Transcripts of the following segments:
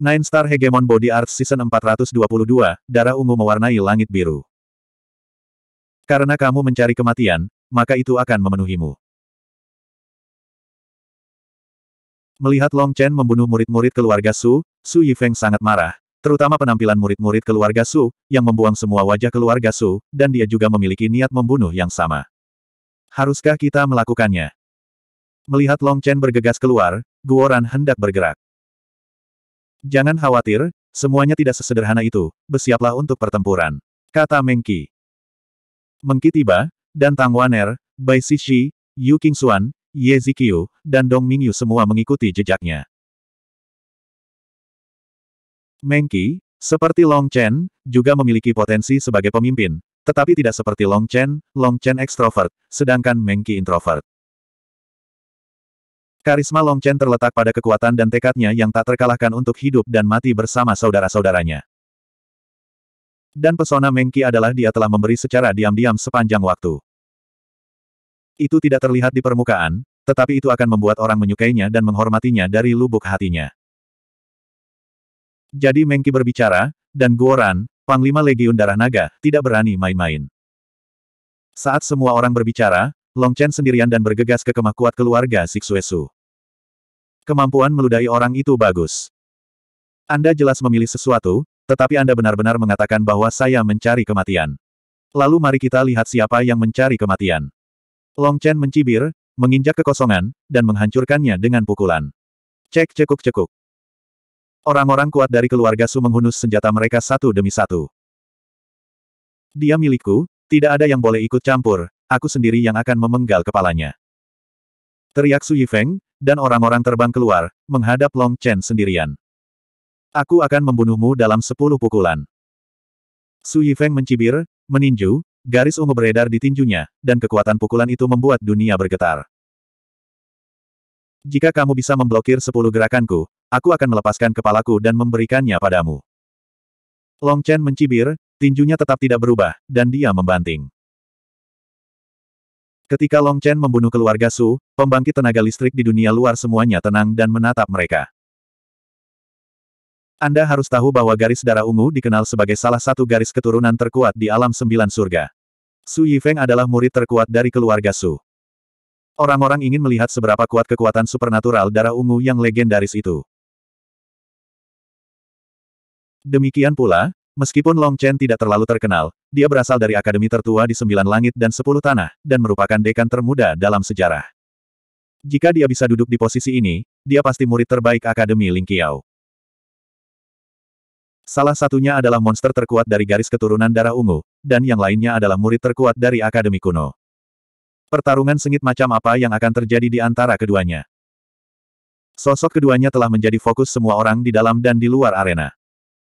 Nine Star Hegemon Body Arts Season 422, Darah Ungu Mewarnai Langit Biru. Karena kamu mencari kematian, maka itu akan memenuhimu. Melihat Long Chen membunuh murid-murid keluarga Su, Su Yifeng sangat marah, terutama penampilan murid-murid keluarga Su, yang membuang semua wajah keluarga Su, dan dia juga memiliki niat membunuh yang sama. Haruskah kita melakukannya? Melihat Long Chen bergegas keluar, Guoran hendak bergerak. Jangan khawatir, semuanya tidak sesederhana itu, bersiaplah untuk pertempuran. Kata Mengki. Mengki tiba, dan Tang Waner, Bai Sishi, Yu Qingxuan, Ye Ziqiu, dan Dong Mingyu semua mengikuti jejaknya. Mengki, seperti Long Chen, juga memiliki potensi sebagai pemimpin, tetapi tidak seperti Long Chen, Long Chen ekstrovert, sedangkan Mengki introvert. Karisma Long Chen terletak pada kekuatan dan tekadnya yang tak terkalahkan untuk hidup dan mati bersama saudara-saudaranya. Dan pesona Mengki adalah dia telah memberi secara diam-diam sepanjang waktu. Itu tidak terlihat di permukaan, tetapi itu akan membuat orang menyukainya dan menghormatinya dari lubuk hatinya. Jadi Mengki berbicara, dan Guoran, Panglima Legiun Darah Naga, tidak berani main-main. Saat semua orang berbicara, Long Chen sendirian dan bergegas ke kemah kuat keluarga Siksuesu. Kemampuan meludahi orang itu bagus. Anda jelas memilih sesuatu, tetapi Anda benar-benar mengatakan bahwa saya mencari kematian. Lalu mari kita lihat siapa yang mencari kematian. Long Chen mencibir, menginjak kekosongan, dan menghancurkannya dengan pukulan. Cek cekuk-cekuk. Orang-orang kuat dari keluarga Su menghunus senjata mereka satu demi satu. Dia milikku, tidak ada yang boleh ikut campur, aku sendiri yang akan memenggal kepalanya. Teriak Su Yifeng, dan orang-orang terbang keluar, menghadap Long Chen sendirian. Aku akan membunuhmu dalam sepuluh pukulan. Su Yifeng mencibir, meninju, garis ungu beredar di tinjunya, dan kekuatan pukulan itu membuat dunia bergetar. Jika kamu bisa memblokir sepuluh gerakanku, aku akan melepaskan kepalaku dan memberikannya padamu. Long Chen mencibir, tinjunya tetap tidak berubah, dan dia membanting. Ketika Long Chen membunuh keluarga Su, pembangkit tenaga listrik di dunia luar semuanya tenang dan menatap mereka. Anda harus tahu bahwa garis darah ungu dikenal sebagai salah satu garis keturunan terkuat di alam sembilan surga. Su Yifeng adalah murid terkuat dari keluarga Su. Orang-orang ingin melihat seberapa kuat kekuatan supernatural darah ungu yang legendaris itu. Demikian pula, Meskipun Long Chen tidak terlalu terkenal, dia berasal dari akademi tertua di Sembilan Langit dan Sepuluh Tanah, dan merupakan dekan termuda dalam sejarah. Jika dia bisa duduk di posisi ini, dia pasti murid terbaik Akademi Ling Lingqiao. Salah satunya adalah monster terkuat dari garis keturunan darah ungu, dan yang lainnya adalah murid terkuat dari Akademi Kuno. Pertarungan sengit macam apa yang akan terjadi di antara keduanya? Sosok keduanya telah menjadi fokus semua orang di dalam dan di luar arena.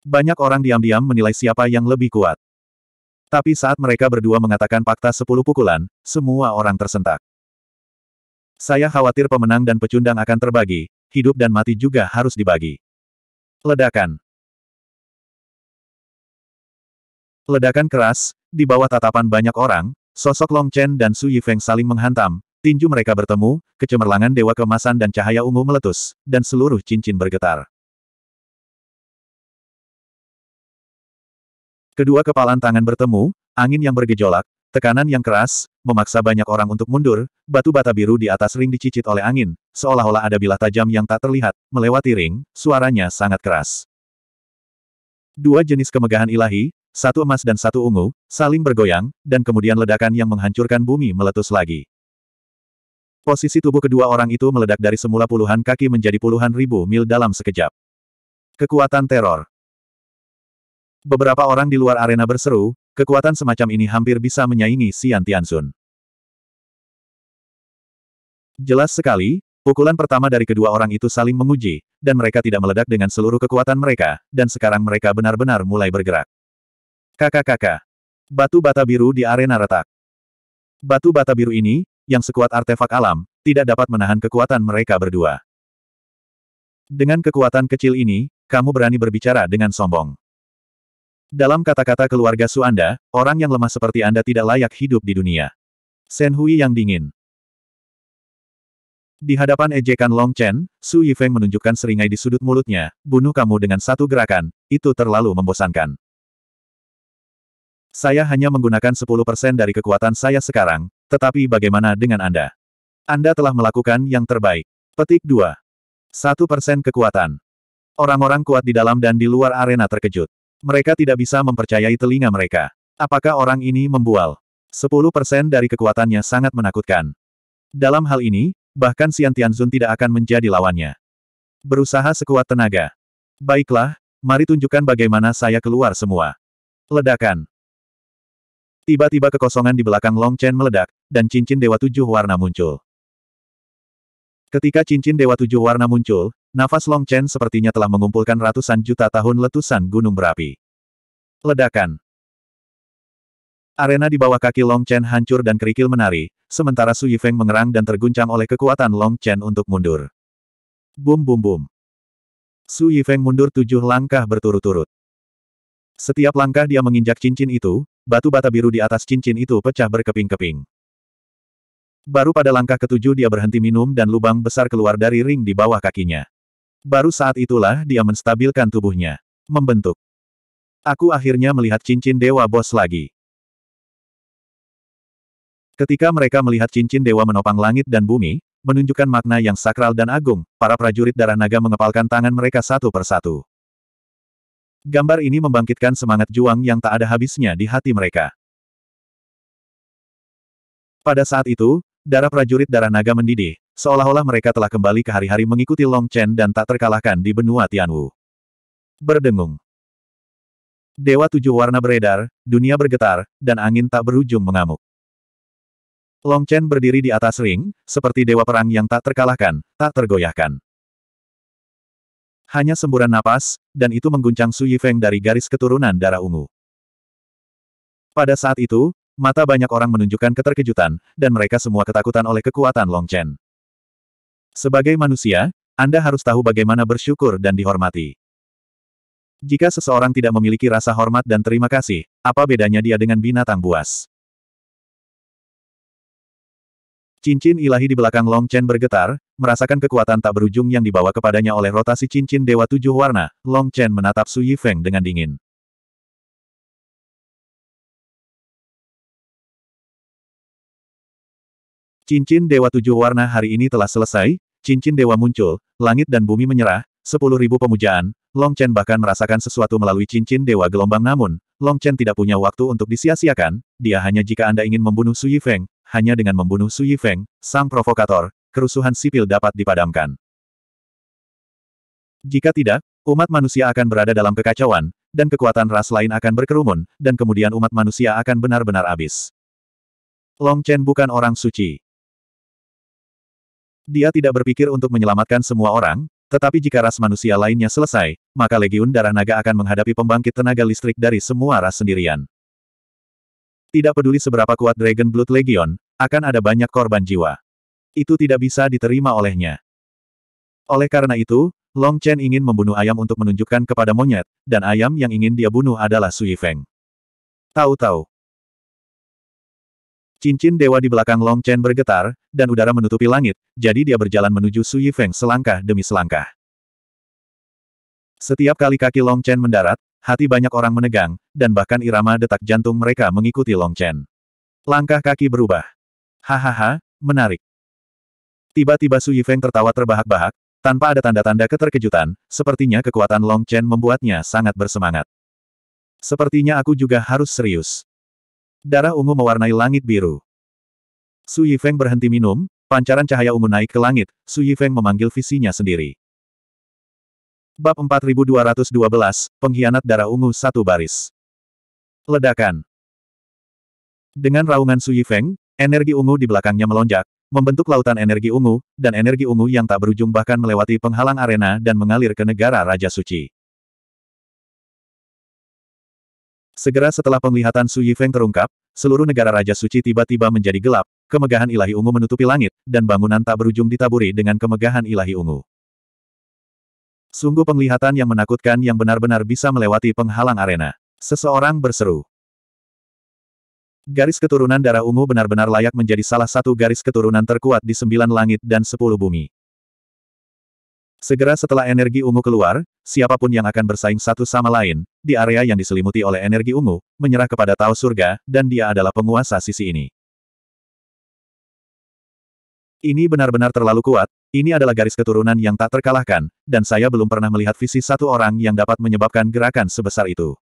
Banyak orang diam-diam menilai siapa yang lebih kuat. Tapi saat mereka berdua mengatakan fakta sepuluh pukulan, semua orang tersentak. Saya khawatir pemenang dan pecundang akan terbagi, hidup dan mati juga harus dibagi. Ledakan. Ledakan keras, di bawah tatapan banyak orang, sosok Long Chen dan Su Yifeng saling menghantam, tinju mereka bertemu, kecemerlangan dewa kemasan dan cahaya ungu meletus, dan seluruh cincin bergetar. Kedua kepalan tangan bertemu, angin yang bergejolak, tekanan yang keras, memaksa banyak orang untuk mundur, batu bata biru di atas ring dicicit oleh angin, seolah-olah ada bilah tajam yang tak terlihat, melewati ring, suaranya sangat keras. Dua jenis kemegahan ilahi, satu emas dan satu ungu, saling bergoyang, dan kemudian ledakan yang menghancurkan bumi meletus lagi. Posisi tubuh kedua orang itu meledak dari semula puluhan kaki menjadi puluhan ribu mil dalam sekejap. Kekuatan teror Beberapa orang di luar arena berseru, kekuatan semacam ini hampir bisa menyaingi Xian Tianzun. Jelas sekali, pukulan pertama dari kedua orang itu saling menguji, dan mereka tidak meledak dengan seluruh kekuatan mereka, dan sekarang mereka benar-benar mulai bergerak. Kakak-kakak. Batu bata biru di arena retak. Batu bata biru ini, yang sekuat artefak alam, tidak dapat menahan kekuatan mereka berdua. Dengan kekuatan kecil ini, kamu berani berbicara dengan sombong. Dalam kata-kata keluarga Su Anda, orang yang lemah seperti Anda tidak layak hidup di dunia. Shen Hui yang dingin. Di hadapan ejekan Long Chen, Su Yifeng menunjukkan seringai di sudut mulutnya, bunuh kamu dengan satu gerakan, itu terlalu membosankan. Saya hanya menggunakan 10% dari kekuatan saya sekarang, tetapi bagaimana dengan Anda? Anda telah melakukan yang terbaik. Petik 2. 1% kekuatan. Orang-orang kuat di dalam dan di luar arena terkejut. Mereka tidak bisa mempercayai telinga mereka. Apakah orang ini membual? 10% dari kekuatannya sangat menakutkan. Dalam hal ini, bahkan Xian Tianzun tidak akan menjadi lawannya. Berusaha sekuat tenaga. Baiklah, mari tunjukkan bagaimana saya keluar semua. Ledakan. Tiba-tiba kekosongan di belakang Long Chen meledak, dan cincin Dewa Tujuh Warna muncul. Ketika cincin Dewa Tujuh Warna muncul, nafas Long Chen sepertinya telah mengumpulkan ratusan juta tahun letusan gunung berapi. Ledakan. Arena di bawah kaki Long Chen hancur dan kerikil menari, sementara Su Yifeng mengerang dan terguncang oleh kekuatan Long Chen untuk mundur. Bum bum bum. Su Yifeng mundur tujuh langkah berturut-turut. Setiap langkah dia menginjak cincin itu, batu bata biru di atas cincin itu pecah berkeping-keping. Baru pada langkah ketujuh dia berhenti minum dan lubang besar keluar dari ring di bawah kakinya. Baru saat itulah dia menstabilkan tubuhnya. Membentuk. Aku akhirnya melihat cincin dewa bos lagi. Ketika mereka melihat cincin dewa menopang langit dan bumi, menunjukkan makna yang sakral dan agung, para prajurit darah naga mengepalkan tangan mereka satu persatu. Gambar ini membangkitkan semangat juang yang tak ada habisnya di hati mereka. Pada saat itu, Darah prajurit darah naga mendidih, seolah-olah mereka telah kembali ke hari-hari mengikuti Long Chen dan tak terkalahkan di benua Tianwu. Berdengung. Dewa tujuh warna beredar, dunia bergetar, dan angin tak berujung mengamuk. Long Chen berdiri di atas ring, seperti dewa perang yang tak terkalahkan, tak tergoyahkan. Hanya semburan napas, dan itu mengguncang Su Yifeng dari garis keturunan darah ungu. Pada saat itu, Mata banyak orang menunjukkan keterkejutan, dan mereka semua ketakutan oleh kekuatan Long Chen. Sebagai manusia, Anda harus tahu bagaimana bersyukur dan dihormati. Jika seseorang tidak memiliki rasa hormat dan terima kasih, apa bedanya dia dengan binatang buas? Cincin ilahi di belakang Long Chen bergetar, merasakan kekuatan tak berujung yang dibawa kepadanya oleh rotasi cincin Dewa Tujuh Warna, Long Chen menatap Su Yifeng dengan dingin. Cincin Dewa Tujuh Warna hari ini telah selesai, cincin dewa muncul, langit dan bumi menyerah, sepuluh ribu pemujaan, Long Chen bahkan merasakan sesuatu melalui cincin dewa gelombang namun, Long Chen tidak punya waktu untuk disia-siakan, dia hanya jika Anda ingin membunuh Su Yifeng, hanya dengan membunuh Su Yifeng, sang provokator, kerusuhan sipil dapat dipadamkan. Jika tidak, umat manusia akan berada dalam kekacauan, dan kekuatan ras lain akan berkerumun, dan kemudian umat manusia akan benar-benar habis. Long Chen bukan orang suci. Dia tidak berpikir untuk menyelamatkan semua orang, tetapi jika ras manusia lainnya selesai, maka Legiun Darah Naga akan menghadapi pembangkit tenaga listrik dari semua ras sendirian. Tidak peduli seberapa kuat Dragon Blood Legion, akan ada banyak korban jiwa. Itu tidak bisa diterima olehnya. Oleh karena itu, Long Chen ingin membunuh ayam untuk menunjukkan kepada monyet, dan ayam yang ingin dia bunuh adalah Sui Feng. Tahu-tahu, Cincin dewa di belakang Long Chen bergetar, dan udara menutupi langit, jadi dia berjalan menuju Su Yifeng selangkah demi selangkah. Setiap kali kaki Long Chen mendarat, hati banyak orang menegang, dan bahkan irama detak jantung mereka mengikuti Long Chen. Langkah kaki berubah. Hahaha, menarik. Tiba-tiba Su Yifeng tertawa terbahak-bahak, tanpa ada tanda-tanda keterkejutan, sepertinya kekuatan Long Chen membuatnya sangat bersemangat. Sepertinya aku juga harus serius. Darah ungu mewarnai langit biru. Su Yifeng berhenti minum, pancaran cahaya ungu naik ke langit, Su Yifeng memanggil visinya sendiri. Bab 4212, Pengkhianat Darah Ungu Satu Baris. Ledakan. Dengan raungan Su Yifeng, energi ungu di belakangnya melonjak, membentuk lautan energi ungu, dan energi ungu yang tak berujung bahkan melewati penghalang arena dan mengalir ke negara Raja Suci. Segera setelah penglihatan Su Yifeng terungkap, seluruh negara Raja Suci tiba-tiba menjadi gelap, kemegahan ilahi ungu menutupi langit, dan bangunan tak berujung ditaburi dengan kemegahan ilahi ungu. Sungguh penglihatan yang menakutkan yang benar-benar bisa melewati penghalang arena. Seseorang berseru. Garis keturunan darah ungu benar-benar layak menjadi salah satu garis keturunan terkuat di sembilan langit dan sepuluh bumi. Segera setelah energi ungu keluar, siapapun yang akan bersaing satu sama lain, di area yang diselimuti oleh energi ungu, menyerah kepada Tao Surga, dan dia adalah penguasa sisi ini. Ini benar-benar terlalu kuat, ini adalah garis keturunan yang tak terkalahkan, dan saya belum pernah melihat visi satu orang yang dapat menyebabkan gerakan sebesar itu.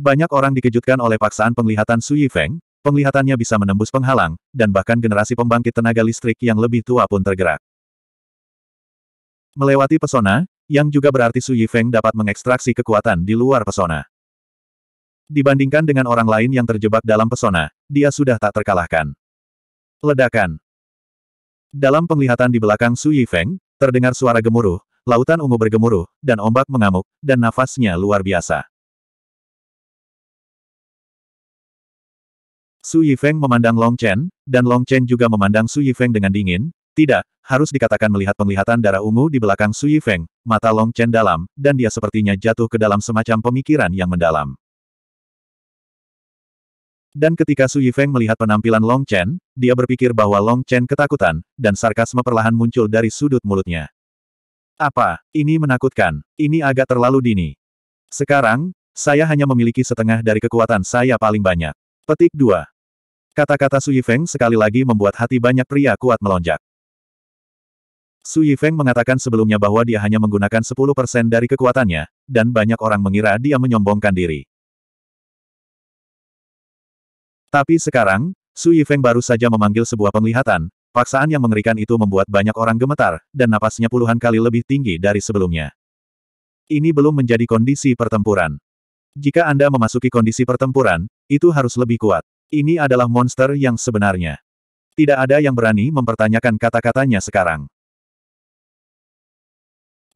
Banyak orang dikejutkan oleh paksaan penglihatan Su Yifeng, penglihatannya bisa menembus penghalang, dan bahkan generasi pembangkit tenaga listrik yang lebih tua pun tergerak. Melewati pesona, yang juga berarti Su Yifeng dapat mengekstraksi kekuatan di luar pesona. Dibandingkan dengan orang lain yang terjebak dalam pesona, dia sudah tak terkalahkan. Ledakan Dalam penglihatan di belakang Su Yifeng, terdengar suara gemuruh, lautan ungu bergemuruh, dan ombak mengamuk, dan nafasnya luar biasa. Su Yifeng memandang Long Chen, dan Long Chen juga memandang Su Yifeng dengan dingin, tidak, harus dikatakan melihat penglihatan darah ungu di belakang Su Yifeng, mata Long Chen dalam, dan dia sepertinya jatuh ke dalam semacam pemikiran yang mendalam. Dan ketika Su Yifeng melihat penampilan Long Chen, dia berpikir bahwa Long Chen ketakutan, dan sarkasme perlahan muncul dari sudut mulutnya. Apa, ini menakutkan, ini agak terlalu dini. Sekarang, saya hanya memiliki setengah dari kekuatan saya paling banyak. Petik 2. Kata-kata Su Yifeng sekali lagi membuat hati banyak pria kuat melonjak. Su Yifeng mengatakan sebelumnya bahwa dia hanya menggunakan 10% dari kekuatannya, dan banyak orang mengira dia menyombongkan diri. Tapi sekarang, Su Yifeng baru saja memanggil sebuah penglihatan, paksaan yang mengerikan itu membuat banyak orang gemetar, dan napasnya puluhan kali lebih tinggi dari sebelumnya. Ini belum menjadi kondisi pertempuran. Jika Anda memasuki kondisi pertempuran, itu harus lebih kuat. Ini adalah monster yang sebenarnya. Tidak ada yang berani mempertanyakan kata-katanya sekarang.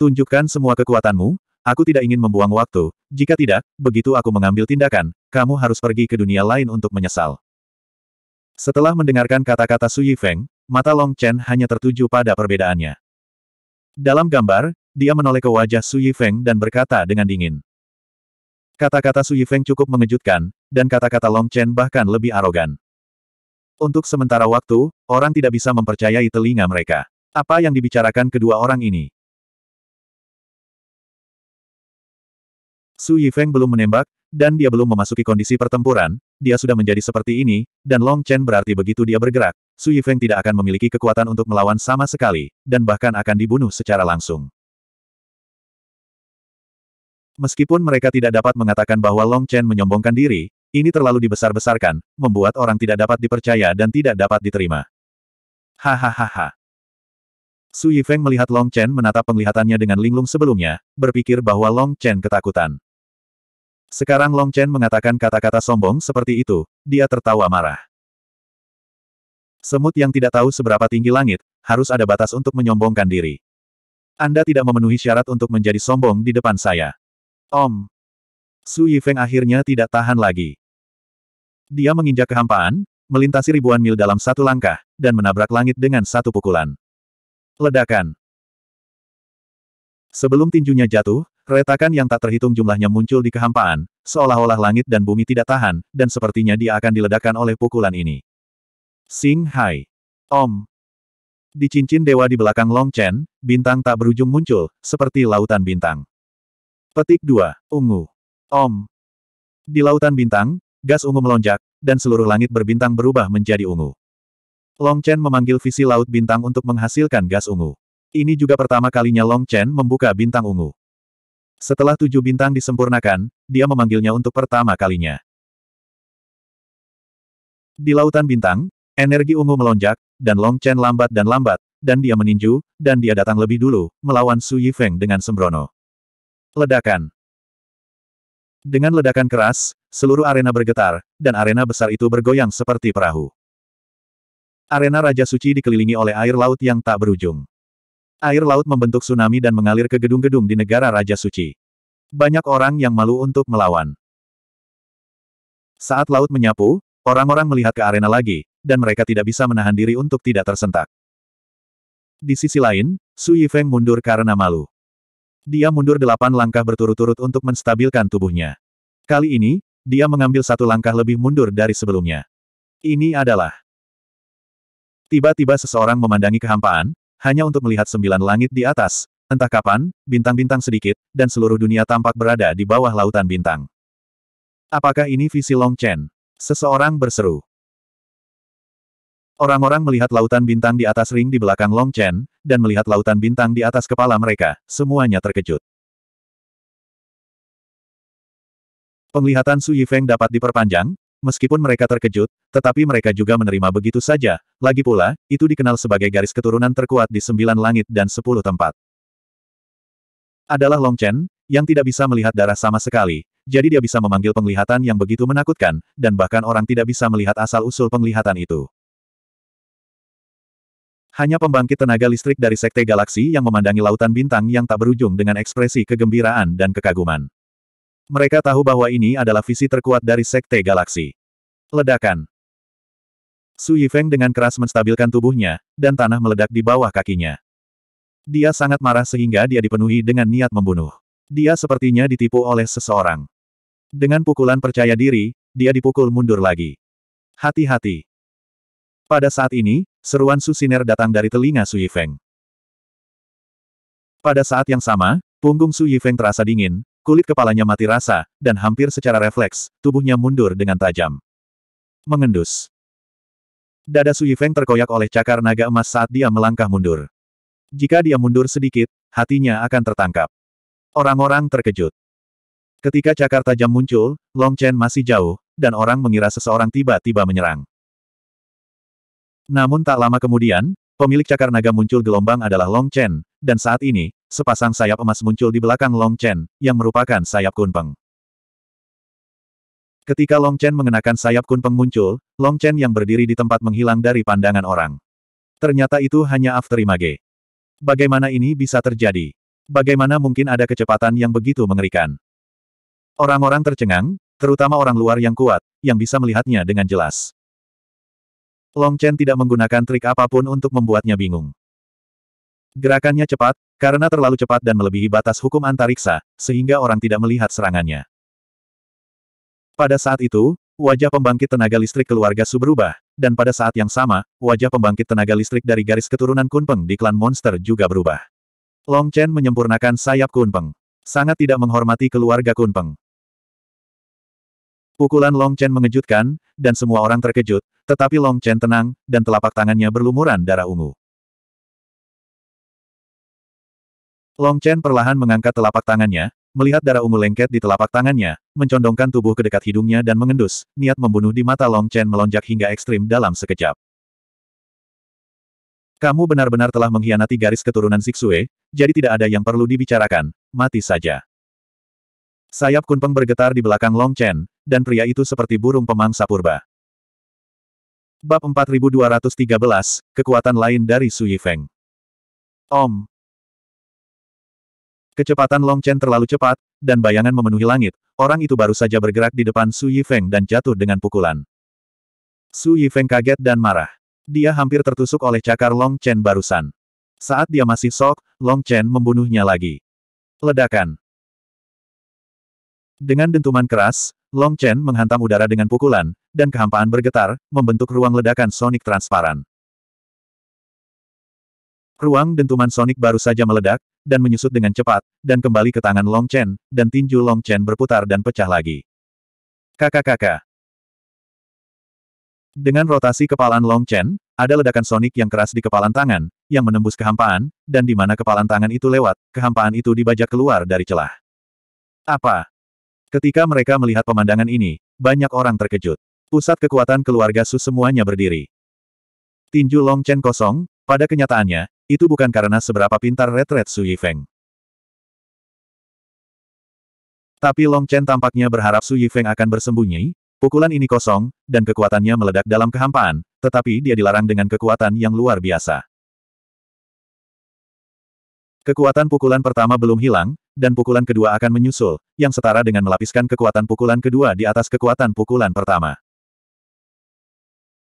Tunjukkan semua kekuatanmu, aku tidak ingin membuang waktu, jika tidak, begitu aku mengambil tindakan, kamu harus pergi ke dunia lain untuk menyesal. Setelah mendengarkan kata-kata Su Yifeng, mata Long Chen hanya tertuju pada perbedaannya. Dalam gambar, dia menoleh ke wajah Su Yifeng dan berkata dengan dingin. Kata-kata Su Yifeng cukup mengejutkan, dan kata-kata Long Chen bahkan lebih arogan. Untuk sementara waktu, orang tidak bisa mempercayai telinga mereka. Apa yang dibicarakan kedua orang ini? Su Yifeng belum menembak, dan dia belum memasuki kondisi pertempuran, dia sudah menjadi seperti ini, dan Long Chen berarti begitu dia bergerak, Su Yifeng tidak akan memiliki kekuatan untuk melawan sama sekali, dan bahkan akan dibunuh secara langsung. Meskipun mereka tidak dapat mengatakan bahwa Long Chen menyombongkan diri, ini terlalu dibesar-besarkan, membuat orang tidak dapat dipercaya dan tidak dapat diterima. Hahaha. Su Yifeng melihat Long Chen menatap penglihatannya dengan linglung sebelumnya, berpikir bahwa Long Chen ketakutan. Sekarang Long Chen mengatakan kata-kata sombong seperti itu, dia tertawa marah. Semut yang tidak tahu seberapa tinggi langit, harus ada batas untuk menyombongkan diri. Anda tidak memenuhi syarat untuk menjadi sombong di depan saya. Om. Su Yifeng akhirnya tidak tahan lagi. Dia menginjak kehampaan, melintasi ribuan mil dalam satu langkah, dan menabrak langit dengan satu pukulan. Ledakan. Sebelum tinjunya jatuh, retakan yang tak terhitung jumlahnya muncul di kehampaan, seolah-olah langit dan bumi tidak tahan, dan sepertinya dia akan diledakkan oleh pukulan ini. Sing Hai. Om. Di cincin dewa di belakang Long Chen, bintang tak berujung muncul, seperti lautan bintang. Petik 2. Ungu. Om. Di lautan bintang, gas ungu melonjak, dan seluruh langit berbintang berubah menjadi ungu. Long Chen memanggil visi laut bintang untuk menghasilkan gas ungu. Ini juga pertama kalinya Long Chen membuka bintang ungu. Setelah tujuh bintang disempurnakan, dia memanggilnya untuk pertama kalinya. Di lautan bintang, energi ungu melonjak, dan Long Chen lambat dan lambat, dan dia meninju, dan dia datang lebih dulu, melawan Su Yifeng dengan sembrono. Ledakan. Dengan ledakan keras, seluruh arena bergetar, dan arena besar itu bergoyang seperti perahu. Arena Raja Suci dikelilingi oleh air laut yang tak berujung. Air laut membentuk tsunami dan mengalir ke gedung-gedung di negara Raja Suci. Banyak orang yang malu untuk melawan. Saat laut menyapu, orang-orang melihat ke arena lagi, dan mereka tidak bisa menahan diri untuk tidak tersentak. Di sisi lain, Su Yifeng mundur karena malu. Dia mundur delapan langkah berturut-turut untuk menstabilkan tubuhnya. Kali ini, dia mengambil satu langkah lebih mundur dari sebelumnya. Ini adalah... Tiba-tiba seseorang memandangi kehampaan, hanya untuk melihat sembilan langit di atas, entah kapan, bintang-bintang sedikit, dan seluruh dunia tampak berada di bawah lautan bintang. Apakah ini visi Long Chen? Seseorang berseru. Orang-orang melihat lautan bintang di atas ring di belakang Long Chen, dan melihat lautan bintang di atas kepala mereka, semuanya terkejut. Penglihatan Su Yifeng dapat diperpanjang, meskipun mereka terkejut, tetapi mereka juga menerima begitu saja, lagi pula, itu dikenal sebagai garis keturunan terkuat di sembilan langit dan sepuluh tempat. Adalah Long Chen, yang tidak bisa melihat darah sama sekali, jadi dia bisa memanggil penglihatan yang begitu menakutkan, dan bahkan orang tidak bisa melihat asal-usul penglihatan itu. Hanya pembangkit tenaga listrik dari Sekte Galaksi yang memandangi lautan bintang yang tak berujung dengan ekspresi kegembiraan dan kekaguman. Mereka tahu bahwa ini adalah visi terkuat dari Sekte Galaksi. Ledakan. Su Yifeng dengan keras menstabilkan tubuhnya, dan tanah meledak di bawah kakinya. Dia sangat marah sehingga dia dipenuhi dengan niat membunuh. Dia sepertinya ditipu oleh seseorang. Dengan pukulan percaya diri, dia dipukul mundur lagi. Hati-hati. Pada saat ini, seruan Susiner datang dari telinga Su Yifeng. Pada saat yang sama, punggung Su Yifeng terasa dingin, kulit kepalanya mati rasa, dan hampir secara refleks, tubuhnya mundur dengan tajam. Mengendus. Dada Su Yifeng terkoyak oleh cakar naga emas saat dia melangkah mundur. Jika dia mundur sedikit, hatinya akan tertangkap. Orang-orang terkejut. Ketika cakar tajam muncul, Long Chen masih jauh, dan orang mengira seseorang tiba-tiba menyerang. Namun tak lama kemudian, pemilik cakar naga muncul gelombang adalah Long Chen, dan saat ini, sepasang sayap emas muncul di belakang Long Chen, yang merupakan sayap kunpeng. Ketika Long Chen mengenakan sayap kunpeng muncul, Long Chen yang berdiri di tempat menghilang dari pandangan orang. Ternyata itu hanya afterimage. Bagaimana ini bisa terjadi? Bagaimana mungkin ada kecepatan yang begitu mengerikan? Orang-orang tercengang, terutama orang luar yang kuat, yang bisa melihatnya dengan jelas. Long Chen tidak menggunakan trik apapun untuk membuatnya bingung. Gerakannya cepat, karena terlalu cepat dan melebihi batas hukum antariksa, sehingga orang tidak melihat serangannya. Pada saat itu, wajah pembangkit tenaga listrik keluarga Su berubah, dan pada saat yang sama, wajah pembangkit tenaga listrik dari garis keturunan Kunpeng di klan monster juga berubah. Long Chen menyempurnakan sayap Kunpeng. Sangat tidak menghormati keluarga Kunpeng. Pukulan Long Chen mengejutkan, dan semua orang terkejut, tetapi Long Chen tenang, dan telapak tangannya berlumuran darah ungu. Long Chen perlahan mengangkat telapak tangannya, melihat darah ungu lengket di telapak tangannya, mencondongkan tubuh ke dekat hidungnya dan mengendus, niat membunuh di mata Long Chen melonjak hingga ekstrim dalam sekejap. Kamu benar-benar telah mengkhianati garis keturunan Zixue, jadi tidak ada yang perlu dibicarakan, mati saja. Sayap Kunpeng bergetar di belakang Long Chen, dan pria itu seperti burung pemangsa purba. Bab 4213, Kekuatan Lain dari Su Yifeng. Om. Kecepatan Long Chen terlalu cepat, dan bayangan memenuhi langit, orang itu baru saja bergerak di depan Su Yifeng dan jatuh dengan pukulan. Su Yifeng kaget dan marah. Dia hampir tertusuk oleh cakar Long Chen barusan. Saat dia masih sok, Long Chen membunuhnya lagi. Ledakan. Dengan dentuman keras, Long Chen menghantam udara dengan pukulan, dan kehampaan bergetar, membentuk ruang ledakan sonik transparan. Ruang dentuman sonik baru saja meledak, dan menyusut dengan cepat, dan kembali ke tangan Long Chen, dan tinju Long Chen berputar dan pecah lagi. Kakak-kakak. Dengan rotasi kepalan Long Chen, ada ledakan sonik yang keras di kepalan tangan, yang menembus kehampaan, dan di mana kepalan tangan itu lewat, kehampaan itu dibajak keluar dari celah. Apa? Ketika mereka melihat pemandangan ini, banyak orang terkejut. Pusat kekuatan keluarga Su semuanya berdiri. Tinju Long Chen kosong, pada kenyataannya, itu bukan karena seberapa pintar retret Su Yifeng. Tapi Long Chen tampaknya berharap Su Yifeng akan bersembunyi, pukulan ini kosong, dan kekuatannya meledak dalam kehampaan, tetapi dia dilarang dengan kekuatan yang luar biasa. Kekuatan pukulan pertama belum hilang, dan pukulan kedua akan menyusul, yang setara dengan melapiskan kekuatan pukulan kedua di atas kekuatan pukulan pertama.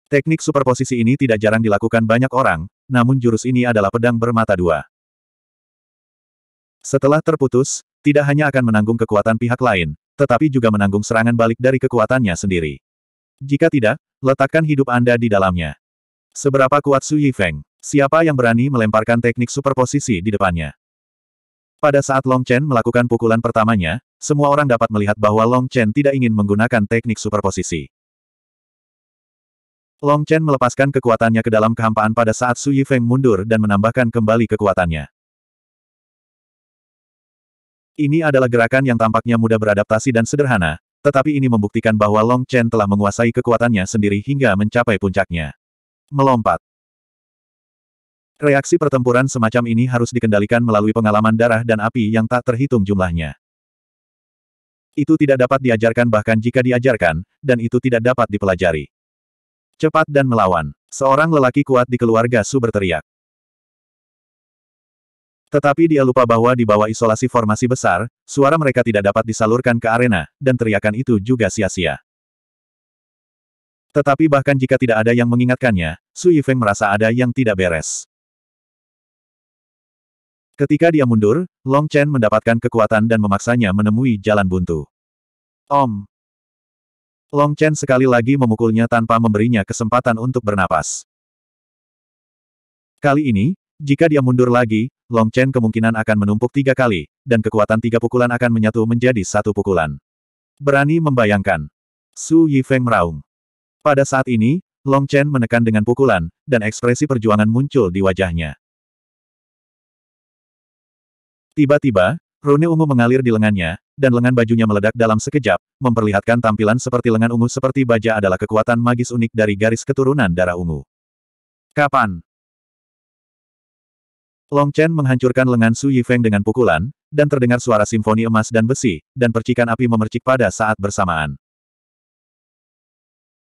Teknik superposisi ini tidak jarang dilakukan banyak orang, namun jurus ini adalah pedang bermata dua. Setelah terputus, tidak hanya akan menanggung kekuatan pihak lain, tetapi juga menanggung serangan balik dari kekuatannya sendiri. Jika tidak, letakkan hidup Anda di dalamnya. Seberapa kuat Su Yifeng? Siapa yang berani melemparkan teknik superposisi di depannya? Pada saat Long Chen melakukan pukulan pertamanya, semua orang dapat melihat bahwa Long Chen tidak ingin menggunakan teknik superposisi. Long Chen melepaskan kekuatannya ke dalam kehampaan pada saat Su Yifeng mundur dan menambahkan kembali kekuatannya. Ini adalah gerakan yang tampaknya mudah beradaptasi dan sederhana, tetapi ini membuktikan bahwa Long Chen telah menguasai kekuatannya sendiri hingga mencapai puncaknya. Melompat. Reaksi pertempuran semacam ini harus dikendalikan melalui pengalaman darah dan api yang tak terhitung jumlahnya. Itu tidak dapat diajarkan bahkan jika diajarkan, dan itu tidak dapat dipelajari. Cepat dan melawan. Seorang lelaki kuat di keluarga Su berteriak. Tetapi dia lupa bahwa di bawah isolasi formasi besar, suara mereka tidak dapat disalurkan ke arena, dan teriakan itu juga sia-sia. Tetapi bahkan jika tidak ada yang mengingatkannya, Su Yifeng merasa ada yang tidak beres. Ketika dia mundur, Long Chen mendapatkan kekuatan dan memaksanya menemui jalan buntu. Om! Long Chen sekali lagi memukulnya tanpa memberinya kesempatan untuk bernapas. Kali ini, jika dia mundur lagi, Long Chen kemungkinan akan menumpuk tiga kali, dan kekuatan tiga pukulan akan menyatu menjadi satu pukulan. Berani membayangkan. Su Yifeng meraung. Pada saat ini, Long Chen menekan dengan pukulan, dan ekspresi perjuangan muncul di wajahnya. Tiba-tiba, rune ungu mengalir di lengannya, dan lengan bajunya meledak dalam sekejap, memperlihatkan tampilan seperti lengan ungu seperti baja adalah kekuatan magis unik dari garis keturunan darah ungu. Kapan? Long Chen menghancurkan lengan Su Yifeng dengan pukulan, dan terdengar suara simfoni emas dan besi, dan percikan api memercik pada saat bersamaan.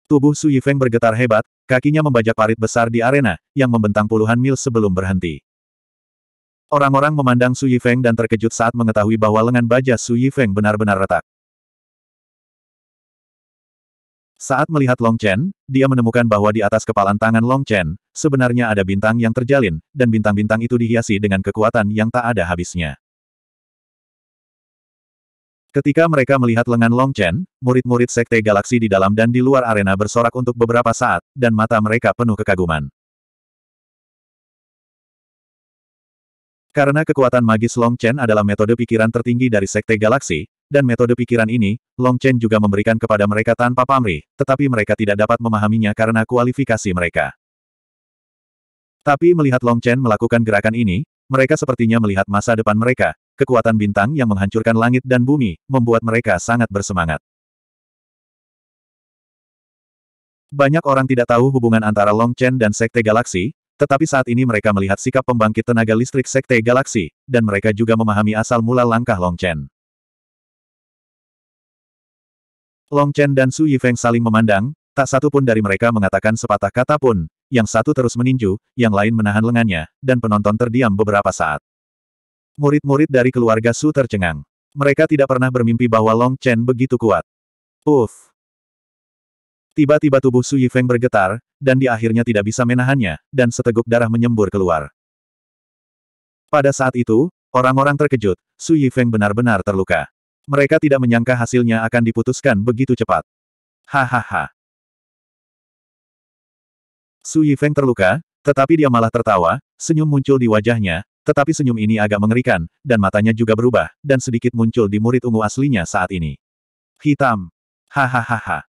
Tubuh Su Yifeng bergetar hebat, kakinya membajak parit besar di arena, yang membentang puluhan mil sebelum berhenti. Orang-orang memandang Su Yifeng dan terkejut saat mengetahui bahwa lengan baja Su Yifeng benar-benar retak. Saat melihat Long Chen, dia menemukan bahwa di atas kepalan tangan Long Chen, sebenarnya ada bintang yang terjalin, dan bintang-bintang itu dihiasi dengan kekuatan yang tak ada habisnya. Ketika mereka melihat lengan Long Chen, murid-murid Sekte Galaksi di dalam dan di luar arena bersorak untuk beberapa saat, dan mata mereka penuh kekaguman. Karena kekuatan magis Long Chen adalah metode pikiran tertinggi dari Sekte Galaksi, dan metode pikiran ini, Long Chen juga memberikan kepada mereka tanpa pamrih, tetapi mereka tidak dapat memahaminya karena kualifikasi mereka. Tapi melihat Long Chen melakukan gerakan ini, mereka sepertinya melihat masa depan mereka, kekuatan bintang yang menghancurkan langit dan bumi, membuat mereka sangat bersemangat. Banyak orang tidak tahu hubungan antara Long Chen dan Sekte Galaksi, tetapi saat ini mereka melihat sikap pembangkit tenaga listrik Sekte Galaksi, dan mereka juga memahami asal mula langkah Long Chen. Long Chen dan Su Yifeng saling memandang, tak satu pun dari mereka mengatakan sepatah kata pun, yang satu terus meninju, yang lain menahan lengannya, dan penonton terdiam beberapa saat. Murid-murid dari keluarga Su tercengang. Mereka tidak pernah bermimpi bahwa Long Chen begitu kuat. Uff, Tiba-tiba tubuh Su Yifeng bergetar, dan di akhirnya tidak bisa menahannya, dan seteguk darah menyembur keluar. Pada saat itu, orang-orang terkejut, Su Yifeng benar-benar terluka. Mereka tidak menyangka hasilnya akan diputuskan begitu cepat. Hahaha. Su Yifeng terluka, tetapi dia malah tertawa, senyum muncul di wajahnya, tetapi senyum ini agak mengerikan, dan matanya juga berubah, dan sedikit muncul di murid ungu aslinya saat ini. Hitam. Hahaha.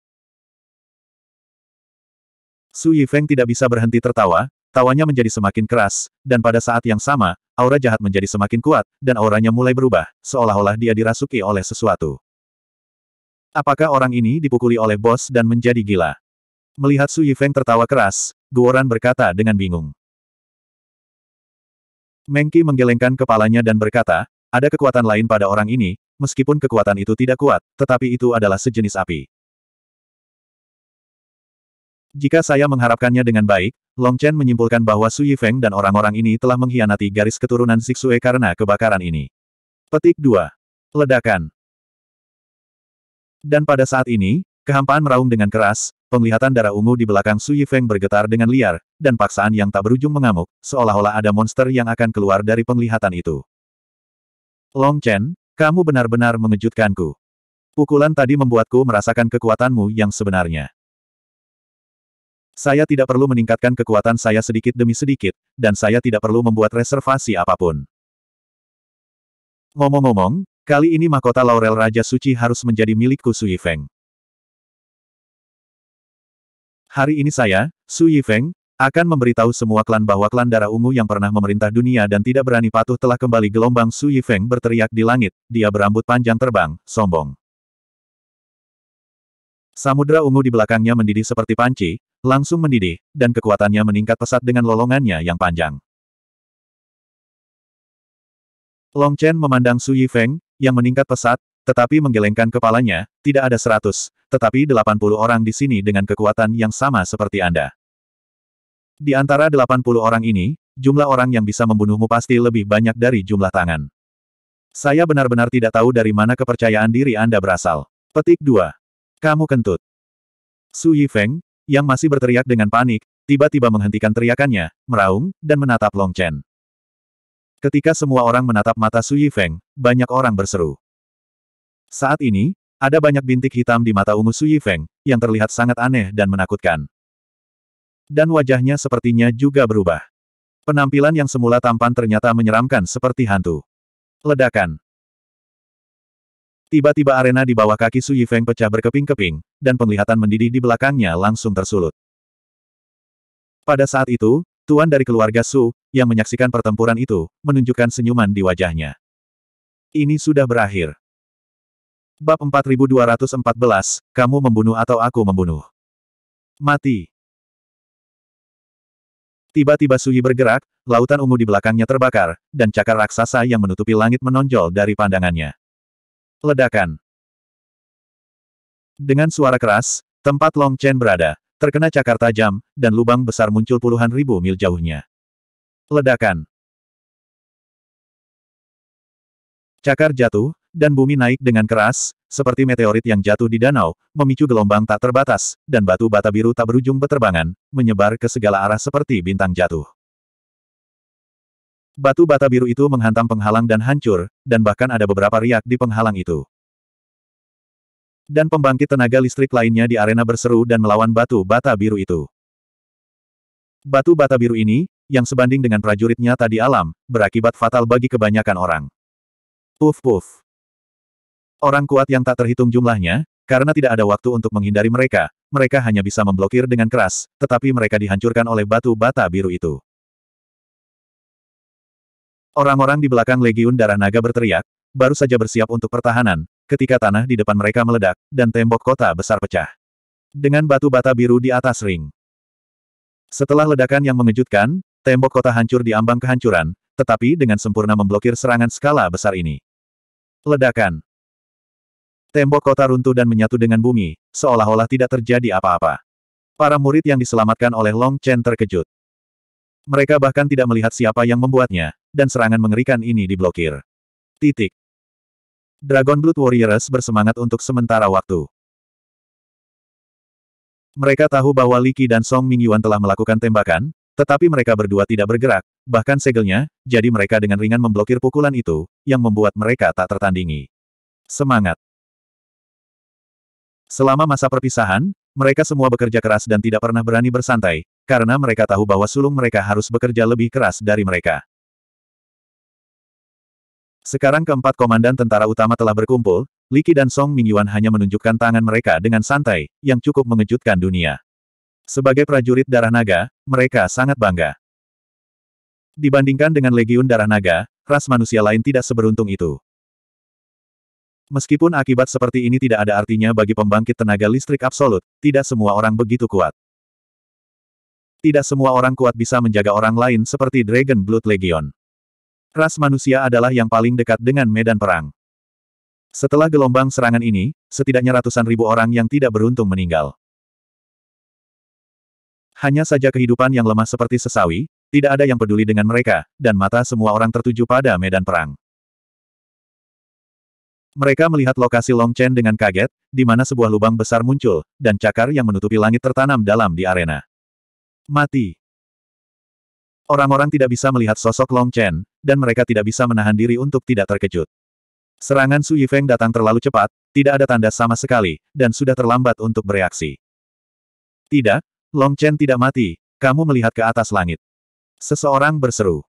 Su Yifeng tidak bisa berhenti tertawa, tawanya menjadi semakin keras, dan pada saat yang sama, aura jahat menjadi semakin kuat, dan auranya mulai berubah, seolah-olah dia dirasuki oleh sesuatu. Apakah orang ini dipukuli oleh bos dan menjadi gila? Melihat Su Yifeng tertawa keras, Guoran berkata dengan bingung. Mengki menggelengkan kepalanya dan berkata, ada kekuatan lain pada orang ini, meskipun kekuatan itu tidak kuat, tetapi itu adalah sejenis api. Jika saya mengharapkannya dengan baik, Long Chen menyimpulkan bahwa Su Yifeng dan orang-orang ini telah mengkhianati garis keturunan Zixue karena kebakaran ini. Petik 2. Ledakan. Dan pada saat ini, kehampaan meraung dengan keras, penglihatan darah ungu di belakang Su Yifeng bergetar dengan liar, dan paksaan yang tak berujung mengamuk, seolah-olah ada monster yang akan keluar dari penglihatan itu. Long Chen, kamu benar-benar mengejutkanku. Pukulan tadi membuatku merasakan kekuatanmu yang sebenarnya. Saya tidak perlu meningkatkan kekuatan saya sedikit demi sedikit, dan saya tidak perlu membuat reservasi apapun. Ngomong-ngomong, kali ini mahkota Laurel Raja Suci harus menjadi milikku Su Yifeng. Hari ini saya, Su Yifeng, akan memberitahu semua klan bahwa klan darah ungu yang pernah memerintah dunia dan tidak berani patuh telah kembali gelombang Su Yifeng berteriak di langit, dia berambut panjang terbang, sombong. Samudra ungu di belakangnya mendidih seperti panci, langsung mendidih, dan kekuatannya meningkat pesat dengan lolongannya yang panjang. Long Chen memandang Su Yifeng, yang meningkat pesat, tetapi menggelengkan kepalanya, tidak ada seratus, tetapi delapan puluh orang di sini dengan kekuatan yang sama seperti Anda. Di antara delapan puluh orang ini, jumlah orang yang bisa membunuhmu pasti lebih banyak dari jumlah tangan. Saya benar-benar tidak tahu dari mana kepercayaan diri Anda berasal. Petik 2. Kamu kentut. Su Yifeng, yang masih berteriak dengan panik, tiba-tiba menghentikan teriakannya, meraung, dan menatap Long Chen. Ketika semua orang menatap mata Su Yifeng, banyak orang berseru. Saat ini, ada banyak bintik hitam di mata ungu Su Yifeng, yang terlihat sangat aneh dan menakutkan. Dan wajahnya sepertinya juga berubah. Penampilan yang semula tampan ternyata menyeramkan seperti hantu. Ledakan. Tiba-tiba arena di bawah kaki Su Yifeng pecah berkeping-keping, dan penglihatan mendidih di belakangnya langsung tersulut. Pada saat itu, tuan dari keluarga Su, yang menyaksikan pertempuran itu, menunjukkan senyuman di wajahnya. Ini sudah berakhir. Bab 4214, kamu membunuh atau aku membunuh. Mati. Tiba-tiba Suyi bergerak, lautan ungu di belakangnya terbakar, dan cakar raksasa yang menutupi langit menonjol dari pandangannya. Ledakan. Dengan suara keras, tempat Long Chen berada, terkena cakar tajam, dan lubang besar muncul puluhan ribu mil jauhnya. Ledakan. Cakar jatuh, dan bumi naik dengan keras, seperti meteorit yang jatuh di danau, memicu gelombang tak terbatas, dan batu bata biru tak berujung beterbangan, menyebar ke segala arah seperti bintang jatuh. Batu bata biru itu menghantam penghalang dan hancur, dan bahkan ada beberapa riak di penghalang itu. Dan pembangkit tenaga listrik lainnya di arena berseru dan melawan batu bata biru itu. Batu bata biru ini, yang sebanding dengan prajurit nyata di alam, berakibat fatal bagi kebanyakan orang. Puf puf. Orang kuat yang tak terhitung jumlahnya, karena tidak ada waktu untuk menghindari mereka, mereka hanya bisa memblokir dengan keras, tetapi mereka dihancurkan oleh batu bata biru itu. Orang-orang di belakang Legiun Darah Naga berteriak, baru saja bersiap untuk pertahanan, ketika tanah di depan mereka meledak, dan tembok kota besar pecah. Dengan batu bata biru di atas ring. Setelah ledakan yang mengejutkan, tembok kota hancur di ambang kehancuran, tetapi dengan sempurna memblokir serangan skala besar ini. Ledakan. Tembok kota runtuh dan menyatu dengan bumi, seolah-olah tidak terjadi apa-apa. Para murid yang diselamatkan oleh Long Chen terkejut. Mereka bahkan tidak melihat siapa yang membuatnya, dan serangan mengerikan ini diblokir. Titik. Dragon Blood Warriors bersemangat untuk sementara waktu. Mereka tahu bahwa Liki dan Song Mingyuan telah melakukan tembakan, tetapi mereka berdua tidak bergerak, bahkan segelnya, jadi mereka dengan ringan memblokir pukulan itu, yang membuat mereka tak tertandingi. Semangat! Selama masa perpisahan, mereka semua bekerja keras dan tidak pernah berani bersantai, karena mereka tahu bahwa sulung mereka harus bekerja lebih keras dari mereka. Sekarang keempat komandan tentara utama telah berkumpul, Liki dan Song Mingyuan hanya menunjukkan tangan mereka dengan santai, yang cukup mengejutkan dunia. Sebagai prajurit darah naga, mereka sangat bangga. Dibandingkan dengan legiun darah naga, ras manusia lain tidak seberuntung itu. Meskipun akibat seperti ini tidak ada artinya bagi pembangkit tenaga listrik absolut, tidak semua orang begitu kuat. Tidak semua orang kuat bisa menjaga orang lain seperti Dragon Blood Legion. Ras manusia adalah yang paling dekat dengan medan perang. Setelah gelombang serangan ini, setidaknya ratusan ribu orang yang tidak beruntung meninggal. Hanya saja kehidupan yang lemah seperti sesawi, tidak ada yang peduli dengan mereka, dan mata semua orang tertuju pada medan perang. Mereka melihat lokasi Long Chen dengan kaget, di mana sebuah lubang besar muncul, dan cakar yang menutupi langit tertanam dalam di arena. Mati. Orang-orang tidak bisa melihat sosok Long Chen, dan mereka tidak bisa menahan diri untuk tidak terkejut. Serangan Su Yifeng datang terlalu cepat, tidak ada tanda sama sekali, dan sudah terlambat untuk bereaksi. Tidak, Long Chen tidak mati, kamu melihat ke atas langit. Seseorang berseru.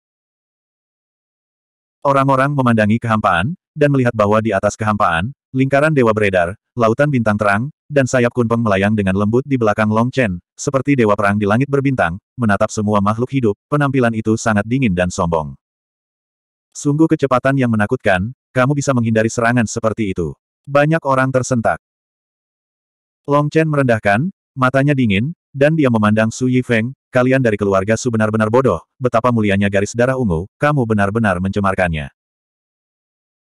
Orang-orang memandangi kehampaan, dan melihat bahwa di atas kehampaan, Lingkaran dewa beredar, lautan bintang terang, dan sayap kunpeng melayang dengan lembut di belakang Long Chen, seperti dewa perang di langit berbintang, menatap semua makhluk hidup, penampilan itu sangat dingin dan sombong. Sungguh kecepatan yang menakutkan, kamu bisa menghindari serangan seperti itu. Banyak orang tersentak. Long Chen merendahkan, matanya dingin, dan dia memandang Su Yifeng, kalian dari keluarga Su benar-benar bodoh, betapa mulianya garis darah ungu, kamu benar-benar mencemarkannya.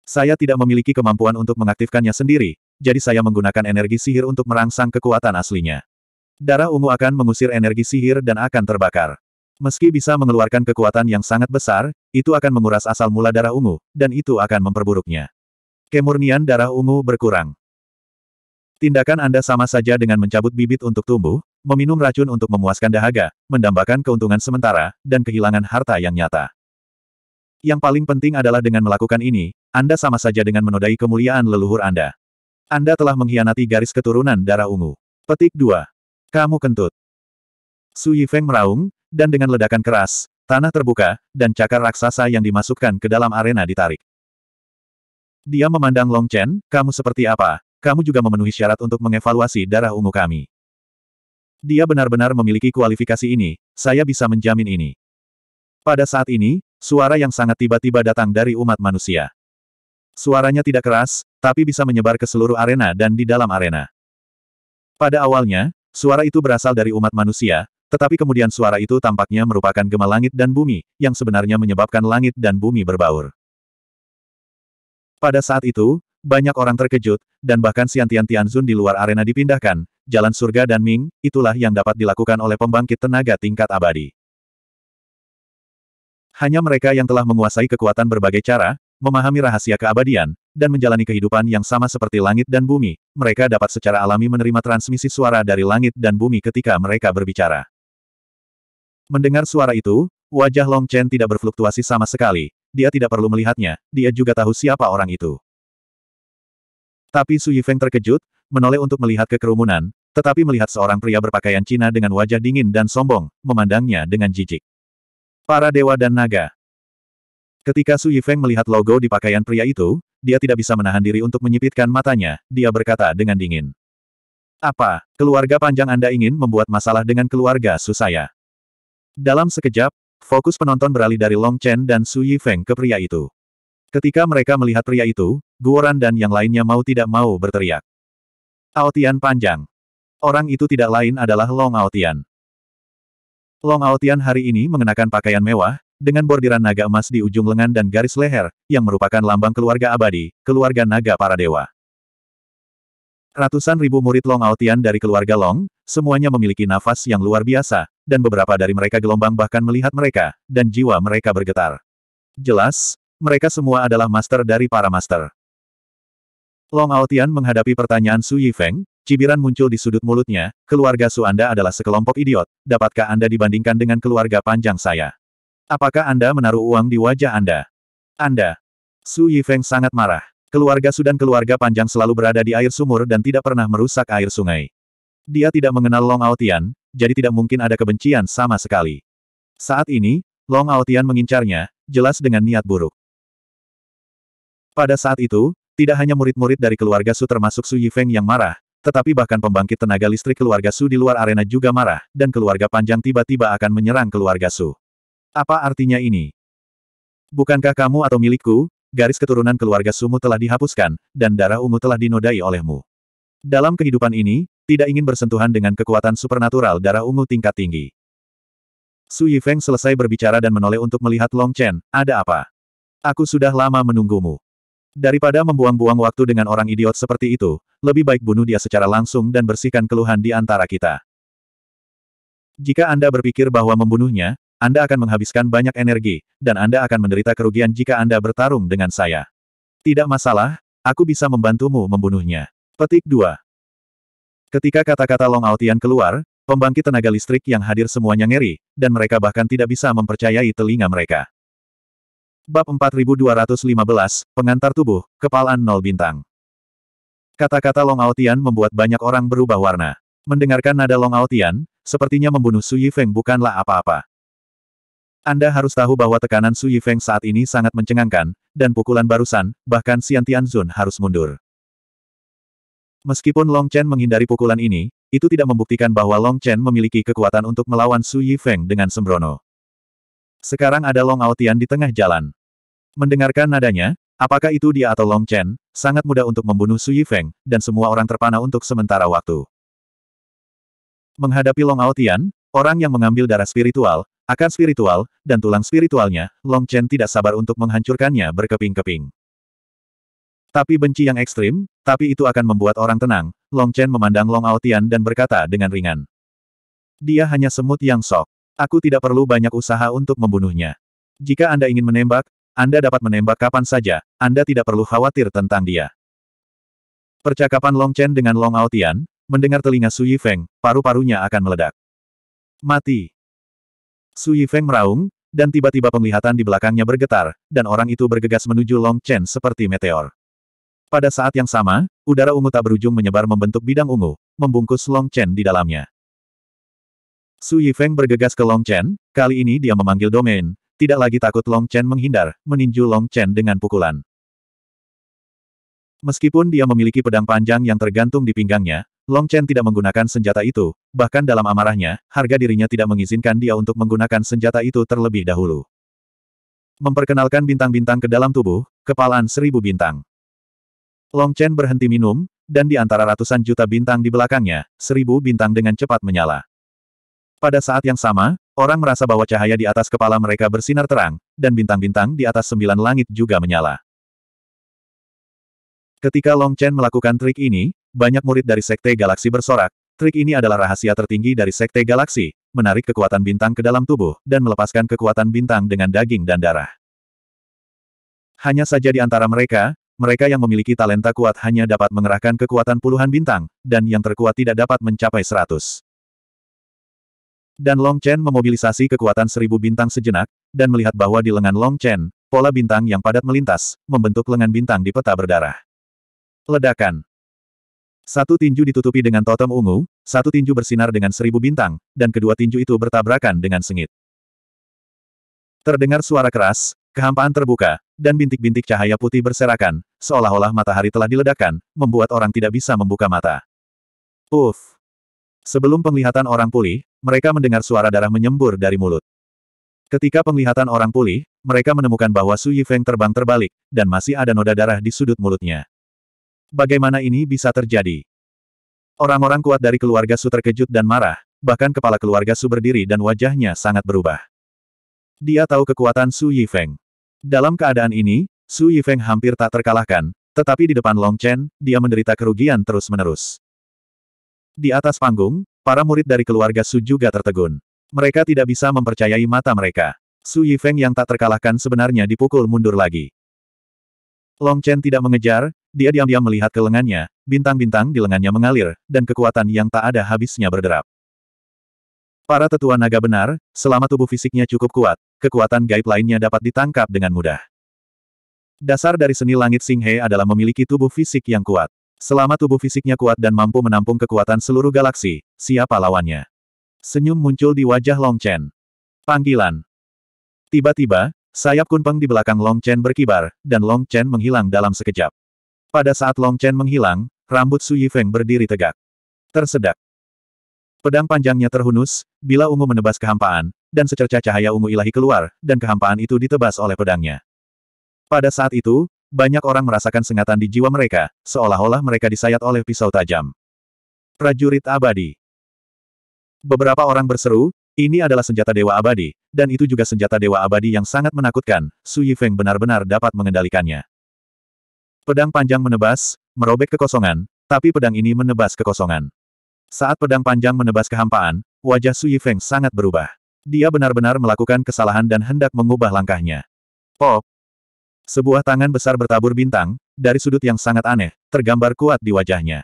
Saya tidak memiliki kemampuan untuk mengaktifkannya sendiri, jadi saya menggunakan energi sihir untuk merangsang kekuatan aslinya. Darah ungu akan mengusir energi sihir dan akan terbakar. Meski bisa mengeluarkan kekuatan yang sangat besar, itu akan menguras asal mula darah ungu, dan itu akan memperburuknya. Kemurnian darah ungu berkurang. Tindakan Anda sama saja dengan mencabut bibit untuk tumbuh, meminum racun untuk memuaskan dahaga, mendambakan keuntungan sementara, dan kehilangan harta yang nyata. Yang paling penting adalah dengan melakukan ini, Anda sama saja dengan menodai kemuliaan leluhur Anda. Anda telah mengkhianati garis keturunan darah ungu. Petik 2. Kamu kentut. Su Yifeng meraung, dan dengan ledakan keras, tanah terbuka, dan cakar raksasa yang dimasukkan ke dalam arena ditarik. Dia memandang Long Chen, kamu seperti apa? Kamu juga memenuhi syarat untuk mengevaluasi darah ungu kami. Dia benar-benar memiliki kualifikasi ini, saya bisa menjamin ini. Pada saat ini, Suara yang sangat tiba-tiba datang dari umat manusia. Suaranya tidak keras, tapi bisa menyebar ke seluruh arena dan di dalam arena. Pada awalnya, suara itu berasal dari umat manusia, tetapi kemudian suara itu tampaknya merupakan gema langit dan bumi, yang sebenarnya menyebabkan langit dan bumi berbaur. Pada saat itu, banyak orang terkejut, dan bahkan siantian Tianzun di luar arena dipindahkan, jalan surga dan Ming, itulah yang dapat dilakukan oleh pembangkit tenaga tingkat abadi. Hanya mereka yang telah menguasai kekuatan berbagai cara, memahami rahasia keabadian, dan menjalani kehidupan yang sama seperti langit dan bumi, mereka dapat secara alami menerima transmisi suara dari langit dan bumi ketika mereka berbicara. Mendengar suara itu, wajah Long Chen tidak berfluktuasi sama sekali, dia tidak perlu melihatnya, dia juga tahu siapa orang itu. Tapi Su Yifeng terkejut, menoleh untuk melihat ke kerumunan, tetapi melihat seorang pria berpakaian Cina dengan wajah dingin dan sombong, memandangnya dengan jijik. Para dewa dan naga. Ketika Su Yifeng melihat logo di pakaian pria itu, dia tidak bisa menahan diri untuk menyipitkan matanya, dia berkata dengan dingin. Apa, keluarga panjang Anda ingin membuat masalah dengan keluarga Su saya? Dalam sekejap, fokus penonton beralih dari Long Chen dan Su Yifeng ke pria itu. Ketika mereka melihat pria itu, Guoran dan yang lainnya mau tidak mau berteriak. Aotian panjang. Orang itu tidak lain adalah Long Aotian. Long Aotian hari ini mengenakan pakaian mewah, dengan bordiran naga emas di ujung lengan dan garis leher, yang merupakan lambang keluarga abadi, keluarga naga para dewa. Ratusan ribu murid Long Aotian dari keluarga Long, semuanya memiliki nafas yang luar biasa, dan beberapa dari mereka gelombang bahkan melihat mereka, dan jiwa mereka bergetar. Jelas, mereka semua adalah master dari para master. Long Aotian menghadapi pertanyaan Su Yifeng, cibiran muncul di sudut mulutnya, keluarga Su Anda adalah sekelompok idiot, dapatkah Anda dibandingkan dengan keluarga panjang saya? Apakah Anda menaruh uang di wajah Anda? Anda. Su Yifeng sangat marah. Keluarga Su dan keluarga panjang selalu berada di air sumur dan tidak pernah merusak air sungai. Dia tidak mengenal Long Aotian, jadi tidak mungkin ada kebencian sama sekali. Saat ini, Long Aotian mengincarnya, jelas dengan niat buruk. Pada saat itu, tidak hanya murid-murid dari keluarga Su termasuk Su Yifeng yang marah, tetapi bahkan pembangkit tenaga listrik keluarga Su di luar arena juga marah, dan keluarga panjang tiba-tiba akan menyerang keluarga Su. Apa artinya ini? Bukankah kamu atau milikku? Garis keturunan keluarga Sumu telah dihapuskan, dan darah ungu telah dinodai olehmu. Dalam kehidupan ini, tidak ingin bersentuhan dengan kekuatan supernatural darah ungu tingkat tinggi. Su Yifeng selesai berbicara dan menoleh untuk melihat Long Chen, ada apa? Aku sudah lama menunggumu. Daripada membuang-buang waktu dengan orang idiot seperti itu, lebih baik bunuh dia secara langsung dan bersihkan keluhan di antara kita. Jika Anda berpikir bahwa membunuhnya, Anda akan menghabiskan banyak energi, dan Anda akan menderita kerugian jika Anda bertarung dengan saya. Tidak masalah, aku bisa membantumu membunuhnya. Petik 2. Ketika kata-kata Long Aotian keluar, pembangkit tenaga listrik yang hadir semuanya ngeri, dan mereka bahkan tidak bisa mempercayai telinga mereka. Bab 4215, Pengantar Tubuh, Kepalan Nol Bintang. Kata-kata Long Aotian membuat banyak orang berubah warna. Mendengarkan nada Long Aotian, sepertinya membunuh Su Yifeng bukanlah apa-apa. Anda harus tahu bahwa tekanan Su Yifeng saat ini sangat mencengangkan, dan pukulan barusan, bahkan Xian Tianzun harus mundur. Meskipun Long Chen menghindari pukulan ini, itu tidak membuktikan bahwa Long Chen memiliki kekuatan untuk melawan Su Yifeng dengan sembrono. Sekarang ada Long Aotian di tengah jalan. Mendengarkan nadanya, apakah itu dia atau Long Chen, sangat mudah untuk membunuh Su Yifeng, dan semua orang terpana untuk sementara waktu. Menghadapi Long Aotian, orang yang mengambil darah spiritual, akar spiritual, dan tulang spiritualnya, Long Chen tidak sabar untuk menghancurkannya berkeping-keping. Tapi benci yang ekstrim, tapi itu akan membuat orang tenang, Long Chen memandang Long Aotian dan berkata dengan ringan. Dia hanya semut yang sok. Aku tidak perlu banyak usaha untuk membunuhnya. Jika Anda ingin menembak, anda dapat menembak kapan saja, Anda tidak perlu khawatir tentang dia. Percakapan Long Chen dengan Long Aotian, mendengar telinga Su Yifeng, paru-parunya akan meledak. Mati. Su Yifeng meraung, dan tiba-tiba penglihatan di belakangnya bergetar, dan orang itu bergegas menuju Long Chen seperti meteor. Pada saat yang sama, udara ungu tak berujung menyebar membentuk bidang ungu, membungkus Long Chen di dalamnya. Su Yifeng bergegas ke Long Chen, kali ini dia memanggil domain, tidak lagi takut Long Chen menghindar, meninju Long Chen dengan pukulan. Meskipun dia memiliki pedang panjang yang tergantung di pinggangnya, Long Chen tidak menggunakan senjata itu, bahkan dalam amarahnya, harga dirinya tidak mengizinkan dia untuk menggunakan senjata itu terlebih dahulu. Memperkenalkan bintang-bintang ke dalam tubuh, kepalaan seribu bintang. Long Chen berhenti minum, dan di antara ratusan juta bintang di belakangnya, seribu bintang dengan cepat menyala. Pada saat yang sama, Orang merasa bahwa cahaya di atas kepala mereka bersinar terang, dan bintang-bintang di atas sembilan langit juga menyala. Ketika Long Chen melakukan trik ini, banyak murid dari Sekte Galaksi bersorak. Trik ini adalah rahasia tertinggi dari Sekte Galaksi, menarik kekuatan bintang ke dalam tubuh, dan melepaskan kekuatan bintang dengan daging dan darah. Hanya saja di antara mereka, mereka yang memiliki talenta kuat hanya dapat mengerahkan kekuatan puluhan bintang, dan yang terkuat tidak dapat mencapai seratus. Dan Long Chen memobilisasi kekuatan seribu bintang sejenak, dan melihat bahwa di lengan Long Chen, pola bintang yang padat melintas, membentuk lengan bintang di peta berdarah. Ledakan. Satu tinju ditutupi dengan totem ungu, satu tinju bersinar dengan seribu bintang, dan kedua tinju itu bertabrakan dengan sengit. Terdengar suara keras, kehampaan terbuka, dan bintik-bintik cahaya putih berserakan, seolah-olah matahari telah diledakkan, membuat orang tidak bisa membuka mata. Uff! Sebelum penglihatan orang pulih, mereka mendengar suara darah menyembur dari mulut. Ketika penglihatan orang pulih, mereka menemukan bahwa Su Yifeng terbang terbalik, dan masih ada noda darah di sudut mulutnya. Bagaimana ini bisa terjadi? Orang-orang kuat dari keluarga Su terkejut dan marah, bahkan kepala keluarga Su berdiri dan wajahnya sangat berubah. Dia tahu kekuatan Su Yifeng. Dalam keadaan ini, Su Yifeng hampir tak terkalahkan, tetapi di depan Long Chen, dia menderita kerugian terus-menerus. Di atas panggung, para murid dari keluarga Su juga tertegun. Mereka tidak bisa mempercayai mata mereka. Su Yifeng yang tak terkalahkan sebenarnya dipukul mundur lagi. Long Chen tidak mengejar, dia diam-diam melihat ke lengannya, bintang-bintang di lengannya mengalir, dan kekuatan yang tak ada habisnya berderap. Para tetua naga benar, selama tubuh fisiknya cukup kuat, kekuatan gaib lainnya dapat ditangkap dengan mudah. Dasar dari seni langit Singhe adalah memiliki tubuh fisik yang kuat. Selama tubuh fisiknya kuat dan mampu menampung kekuatan seluruh galaksi, siapa lawannya? Senyum muncul di wajah Long Chen. Panggilan. Tiba-tiba, sayap kunpeng di belakang Long Chen berkibar, dan Long Chen menghilang dalam sekejap. Pada saat Long Chen menghilang, rambut Su Yifeng berdiri tegak. Tersedak. Pedang panjangnya terhunus, bila ungu menebas kehampaan, dan secercah cahaya ungu ilahi keluar, dan kehampaan itu ditebas oleh pedangnya. Pada saat itu, banyak orang merasakan sengatan di jiwa mereka, seolah-olah mereka disayat oleh pisau tajam. Prajurit abadi. Beberapa orang berseru, ini adalah senjata dewa abadi, dan itu juga senjata dewa abadi yang sangat menakutkan, Su Yifeng benar-benar dapat mengendalikannya. Pedang panjang menebas, merobek kekosongan, tapi pedang ini menebas kekosongan. Saat pedang panjang menebas kehampaan, wajah Su Yifeng sangat berubah. Dia benar-benar melakukan kesalahan dan hendak mengubah langkahnya. Pop, sebuah tangan besar bertabur bintang, dari sudut yang sangat aneh, tergambar kuat di wajahnya.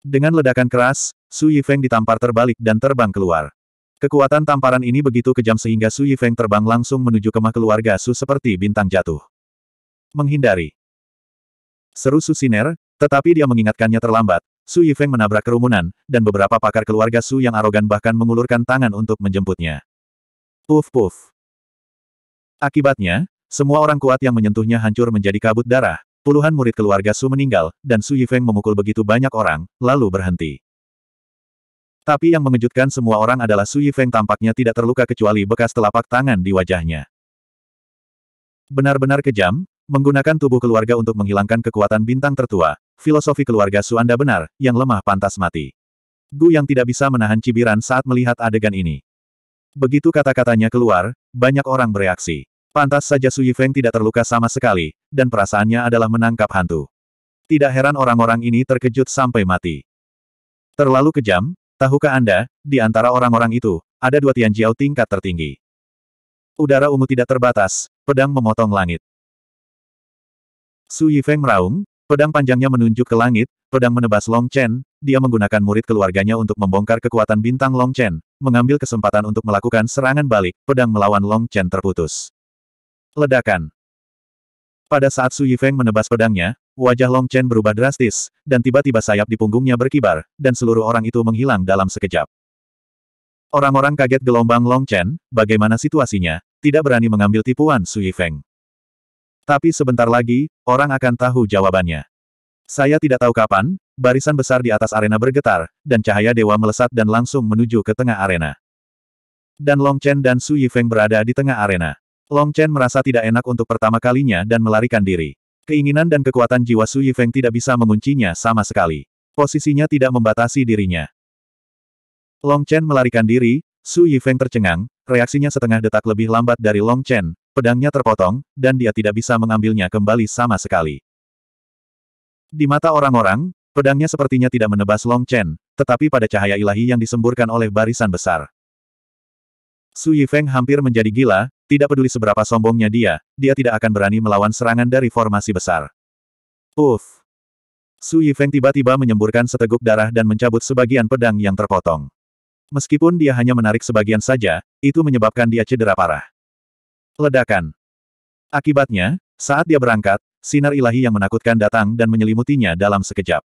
Dengan ledakan keras, Su Yifeng ditampar terbalik dan terbang keluar. Kekuatan tamparan ini begitu kejam sehingga Su Yifeng terbang langsung menuju kemah keluarga Su seperti bintang jatuh. Menghindari. Seru Su Siner, tetapi dia mengingatkannya terlambat, Su Yifeng menabrak kerumunan, dan beberapa pakar keluarga Su yang arogan bahkan mengulurkan tangan untuk menjemputnya. Puf puf. Akibatnya, semua orang kuat yang menyentuhnya hancur menjadi kabut darah, puluhan murid keluarga Su meninggal, dan Su Yifeng memukul begitu banyak orang, lalu berhenti. Tapi yang mengejutkan semua orang adalah Su Yifeng tampaknya tidak terluka kecuali bekas telapak tangan di wajahnya. Benar-benar kejam, menggunakan tubuh keluarga untuk menghilangkan kekuatan bintang tertua, filosofi keluarga Su Anda benar, yang lemah pantas mati. Gu yang tidak bisa menahan cibiran saat melihat adegan ini. Begitu kata-katanya keluar, banyak orang bereaksi. Pantas saja Su Yifeng tidak terluka sama sekali, dan perasaannya adalah menangkap hantu. Tidak heran orang-orang ini terkejut sampai mati. Terlalu kejam, tahukah Anda, di antara orang-orang itu, ada dua Tianjiao tingkat tertinggi. Udara ungu tidak terbatas, pedang memotong langit. Su Yifeng meraung, pedang panjangnya menunjuk ke langit, pedang menebas Long Chen, dia menggunakan murid keluarganya untuk membongkar kekuatan bintang Long Chen, mengambil kesempatan untuk melakukan serangan balik, pedang melawan Long Chen terputus. Ledakan. Pada saat Su Yifeng menebas pedangnya, wajah Long Chen berubah drastis, dan tiba-tiba sayap di punggungnya berkibar, dan seluruh orang itu menghilang dalam sekejap. Orang-orang kaget gelombang Long Chen, bagaimana situasinya, tidak berani mengambil tipuan Su Yifeng. Tapi sebentar lagi, orang akan tahu jawabannya. Saya tidak tahu kapan, barisan besar di atas arena bergetar, dan cahaya dewa melesat dan langsung menuju ke tengah arena. Dan Long Chen dan Su Yifeng berada di tengah arena. Long Chen merasa tidak enak untuk pertama kalinya dan melarikan diri. Keinginan dan kekuatan jiwa Su Yifeng tidak bisa menguncinya sama sekali. Posisinya tidak membatasi dirinya. Long Chen melarikan diri, Su Yifeng tercengang, reaksinya setengah detak lebih lambat dari Long Chen, pedangnya terpotong, dan dia tidak bisa mengambilnya kembali sama sekali. Di mata orang-orang, pedangnya sepertinya tidak menebas Long Chen, tetapi pada cahaya ilahi yang disemburkan oleh barisan besar. Su Yifeng hampir menjadi gila, tidak peduli seberapa sombongnya dia, dia tidak akan berani melawan serangan dari formasi besar. Uff! Su Yifeng tiba-tiba menyemburkan seteguk darah dan mencabut sebagian pedang yang terpotong. Meskipun dia hanya menarik sebagian saja, itu menyebabkan dia cedera parah. Ledakan. Akibatnya, saat dia berangkat, sinar ilahi yang menakutkan datang dan menyelimutinya dalam sekejap.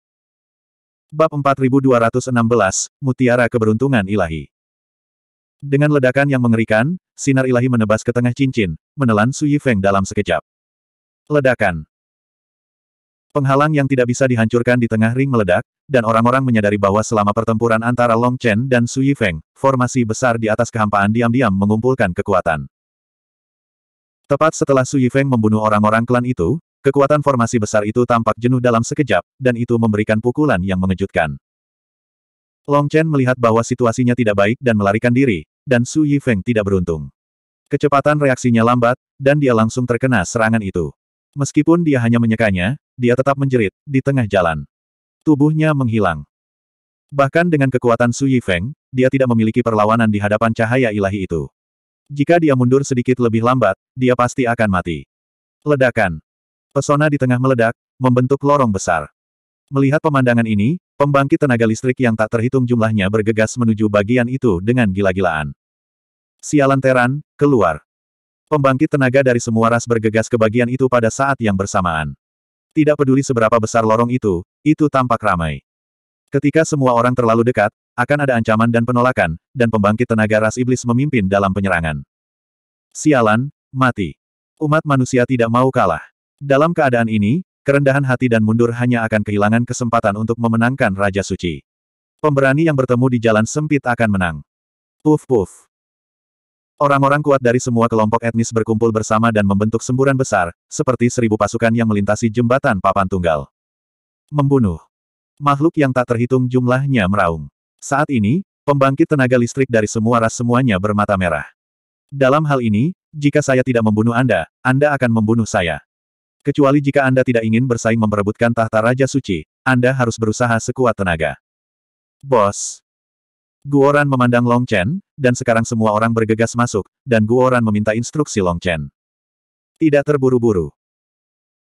Bab 4216, Mutiara Keberuntungan Ilahi dengan ledakan yang mengerikan, sinar ilahi menebas ke tengah cincin, menelan Su Yifeng dalam sekejap. Ledakan. Penghalang yang tidak bisa dihancurkan di tengah ring meledak, dan orang-orang menyadari bahwa selama pertempuran antara Long Chen dan Su Yifeng, formasi besar di atas kehampaan diam-diam mengumpulkan kekuatan. Tepat setelah Su Yifeng membunuh orang-orang klan itu, kekuatan formasi besar itu tampak jenuh dalam sekejap, dan itu memberikan pukulan yang mengejutkan. Long Chen melihat bahwa situasinya tidak baik dan melarikan diri, dan Su Yifeng tidak beruntung. Kecepatan reaksinya lambat, dan dia langsung terkena serangan itu. Meskipun dia hanya menyekanya, dia tetap menjerit, di tengah jalan. Tubuhnya menghilang. Bahkan dengan kekuatan Su Yifeng, dia tidak memiliki perlawanan di hadapan cahaya ilahi itu. Jika dia mundur sedikit lebih lambat, dia pasti akan mati. Ledakan. Pesona di tengah meledak, membentuk lorong besar. Melihat pemandangan ini, pembangkit tenaga listrik yang tak terhitung jumlahnya bergegas menuju bagian itu dengan gila-gilaan. Sialan Teran, keluar. Pembangkit tenaga dari semua ras bergegas ke bagian itu pada saat yang bersamaan. Tidak peduli seberapa besar lorong itu, itu tampak ramai. Ketika semua orang terlalu dekat, akan ada ancaman dan penolakan, dan pembangkit tenaga ras iblis memimpin dalam penyerangan. Sialan, mati. Umat manusia tidak mau kalah. Dalam keadaan ini, kerendahan hati dan mundur hanya akan kehilangan kesempatan untuk memenangkan Raja Suci. Pemberani yang bertemu di jalan sempit akan menang. Puf puf. Orang-orang kuat dari semua kelompok etnis berkumpul bersama dan membentuk semburan besar, seperti seribu pasukan yang melintasi jembatan papan tunggal. Membunuh. Makhluk yang tak terhitung jumlahnya meraung. Saat ini, pembangkit tenaga listrik dari semua ras semuanya bermata merah. Dalam hal ini, jika saya tidak membunuh Anda, Anda akan membunuh saya. Kecuali jika Anda tidak ingin bersaing memperebutkan tahta Raja Suci, Anda harus berusaha sekuat tenaga. Bos. Guoran memandang Long Chen, dan sekarang semua orang bergegas masuk, dan Guoran meminta instruksi Long Chen. Tidak terburu-buru.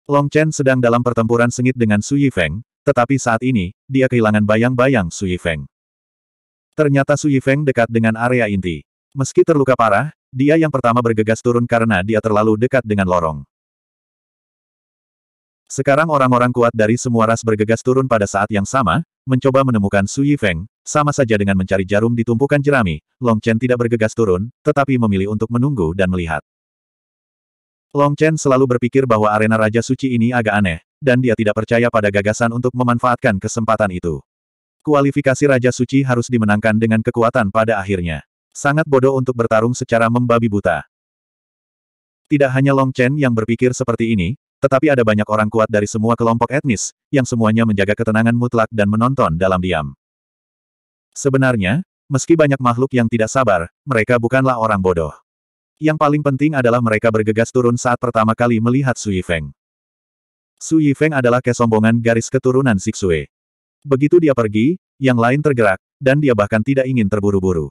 Long Chen sedang dalam pertempuran sengit dengan Su Yifeng, tetapi saat ini, dia kehilangan bayang-bayang Su Yifeng. Ternyata Su Yifeng dekat dengan area inti. Meski terluka parah, dia yang pertama bergegas turun karena dia terlalu dekat dengan lorong. Sekarang orang-orang kuat dari semua ras bergegas turun pada saat yang sama, mencoba menemukan Su Yifeng, sama saja dengan mencari jarum di tumpukan jerami, Long Chen tidak bergegas turun, tetapi memilih untuk menunggu dan melihat. Long Chen selalu berpikir bahwa arena Raja Suci ini agak aneh, dan dia tidak percaya pada gagasan untuk memanfaatkan kesempatan itu. Kualifikasi Raja Suci harus dimenangkan dengan kekuatan pada akhirnya. Sangat bodoh untuk bertarung secara membabi buta. Tidak hanya Long Chen yang berpikir seperti ini, tetapi ada banyak orang kuat dari semua kelompok etnis, yang semuanya menjaga ketenangan mutlak dan menonton dalam diam. Sebenarnya, meski banyak makhluk yang tidak sabar, mereka bukanlah orang bodoh. Yang paling penting adalah mereka bergegas turun saat pertama kali melihat Sui Feng. Sui Feng adalah kesombongan garis keturunan Sixue. Begitu dia pergi, yang lain tergerak, dan dia bahkan tidak ingin terburu-buru.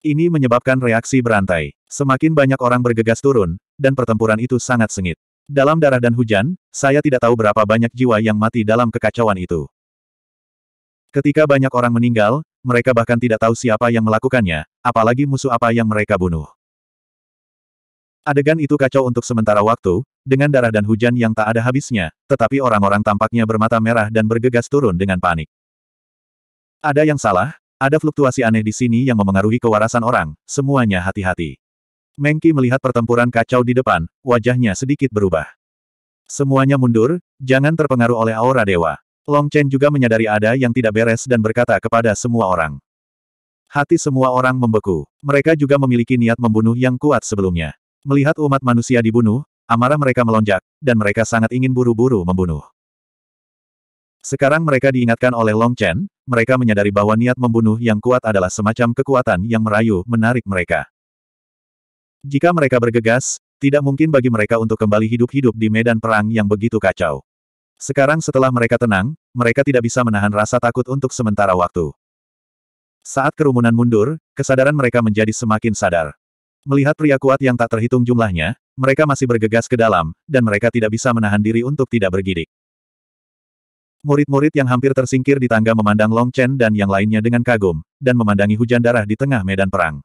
Ini menyebabkan reaksi berantai. Semakin banyak orang bergegas turun, dan pertempuran itu sangat sengit. Dalam darah dan hujan, saya tidak tahu berapa banyak jiwa yang mati dalam kekacauan itu. Ketika banyak orang meninggal, mereka bahkan tidak tahu siapa yang melakukannya, apalagi musuh apa yang mereka bunuh. Adegan itu kacau untuk sementara waktu, dengan darah dan hujan yang tak ada habisnya, tetapi orang-orang tampaknya bermata merah dan bergegas turun dengan panik. Ada yang salah, ada fluktuasi aneh di sini yang memengaruhi kewarasan orang, semuanya hati-hati. Mengki melihat pertempuran kacau di depan, wajahnya sedikit berubah. Semuanya mundur, jangan terpengaruh oleh aura dewa. Long Chen juga menyadari ada yang tidak beres dan berkata kepada semua orang. Hati semua orang membeku. Mereka juga memiliki niat membunuh yang kuat sebelumnya. Melihat umat manusia dibunuh, amarah mereka melonjak, dan mereka sangat ingin buru-buru membunuh. Sekarang mereka diingatkan oleh Long Chen, mereka menyadari bahwa niat membunuh yang kuat adalah semacam kekuatan yang merayu, menarik mereka. Jika mereka bergegas, tidak mungkin bagi mereka untuk kembali hidup-hidup di medan perang yang begitu kacau. Sekarang setelah mereka tenang, mereka tidak bisa menahan rasa takut untuk sementara waktu. Saat kerumunan mundur, kesadaran mereka menjadi semakin sadar. Melihat pria kuat yang tak terhitung jumlahnya, mereka masih bergegas ke dalam, dan mereka tidak bisa menahan diri untuk tidak bergidik. Murid-murid yang hampir tersingkir di tangga memandang Long Chen dan yang lainnya dengan kagum, dan memandangi hujan darah di tengah medan perang.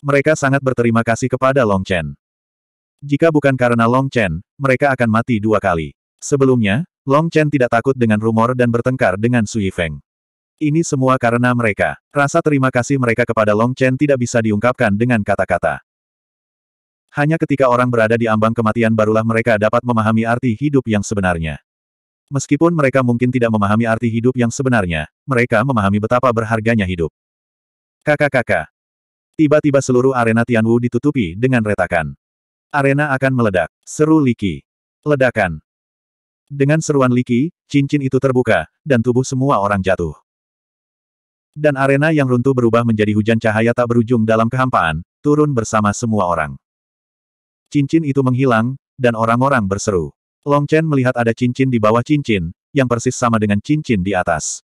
Mereka sangat berterima kasih kepada Long Chen. Jika bukan karena Long Chen, mereka akan mati dua kali. Sebelumnya, Long Chen tidak takut dengan rumor dan bertengkar dengan Sui Feng. Ini semua karena mereka. Rasa terima kasih mereka kepada Long Chen tidak bisa diungkapkan dengan kata-kata. Hanya ketika orang berada di ambang kematian barulah mereka dapat memahami arti hidup yang sebenarnya. Meskipun mereka mungkin tidak memahami arti hidup yang sebenarnya, mereka memahami betapa berharganya hidup. Kakak-kakak, Tiba-tiba seluruh arena Tianwu ditutupi dengan retakan. Arena akan meledak. Seru Liki. Ledakan. Dengan seruan Liki, cincin itu terbuka, dan tubuh semua orang jatuh. Dan arena yang runtuh berubah menjadi hujan cahaya tak berujung dalam kehampaan, turun bersama semua orang. Cincin itu menghilang, dan orang-orang berseru. Long Chen melihat ada cincin di bawah cincin, yang persis sama dengan cincin di atas.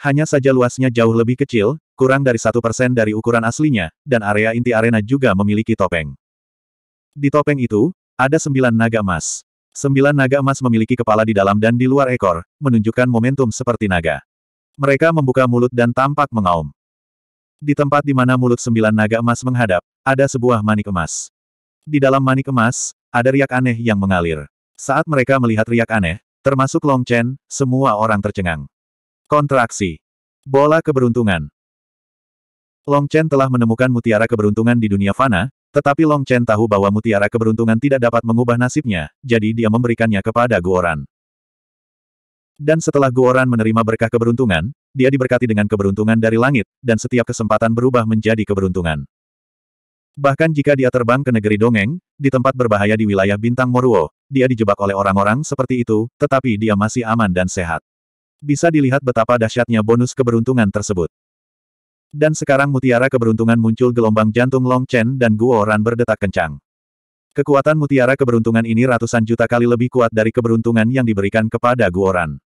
Hanya saja luasnya jauh lebih kecil, kurang dari satu persen dari ukuran aslinya, dan area inti arena juga memiliki topeng. Di topeng itu, ada sembilan naga emas. Sembilan naga emas memiliki kepala di dalam dan di luar ekor, menunjukkan momentum seperti naga. Mereka membuka mulut dan tampak mengaum. Di tempat di mana mulut sembilan naga emas menghadap, ada sebuah manik emas. Di dalam manik emas, ada riak aneh yang mengalir. Saat mereka melihat riak aneh, termasuk Long Chen, semua orang tercengang. Kontraksi. Bola keberuntungan. Long Chen telah menemukan mutiara keberuntungan di dunia fana, tetapi Long Chen tahu bahwa mutiara keberuntungan tidak dapat mengubah nasibnya, jadi dia memberikannya kepada Guoran. Dan setelah Guoran menerima berkah keberuntungan, dia diberkati dengan keberuntungan dari langit, dan setiap kesempatan berubah menjadi keberuntungan. Bahkan jika dia terbang ke negeri dongeng, di tempat berbahaya di wilayah bintang Moruo, dia dijebak oleh orang-orang seperti itu, tetapi dia masih aman dan sehat. Bisa dilihat betapa dahsyatnya bonus keberuntungan tersebut. Dan sekarang mutiara keberuntungan muncul gelombang jantung Long Chen dan Guo Ran berdetak kencang. Kekuatan mutiara keberuntungan ini ratusan juta kali lebih kuat dari keberuntungan yang diberikan kepada Guo Ran.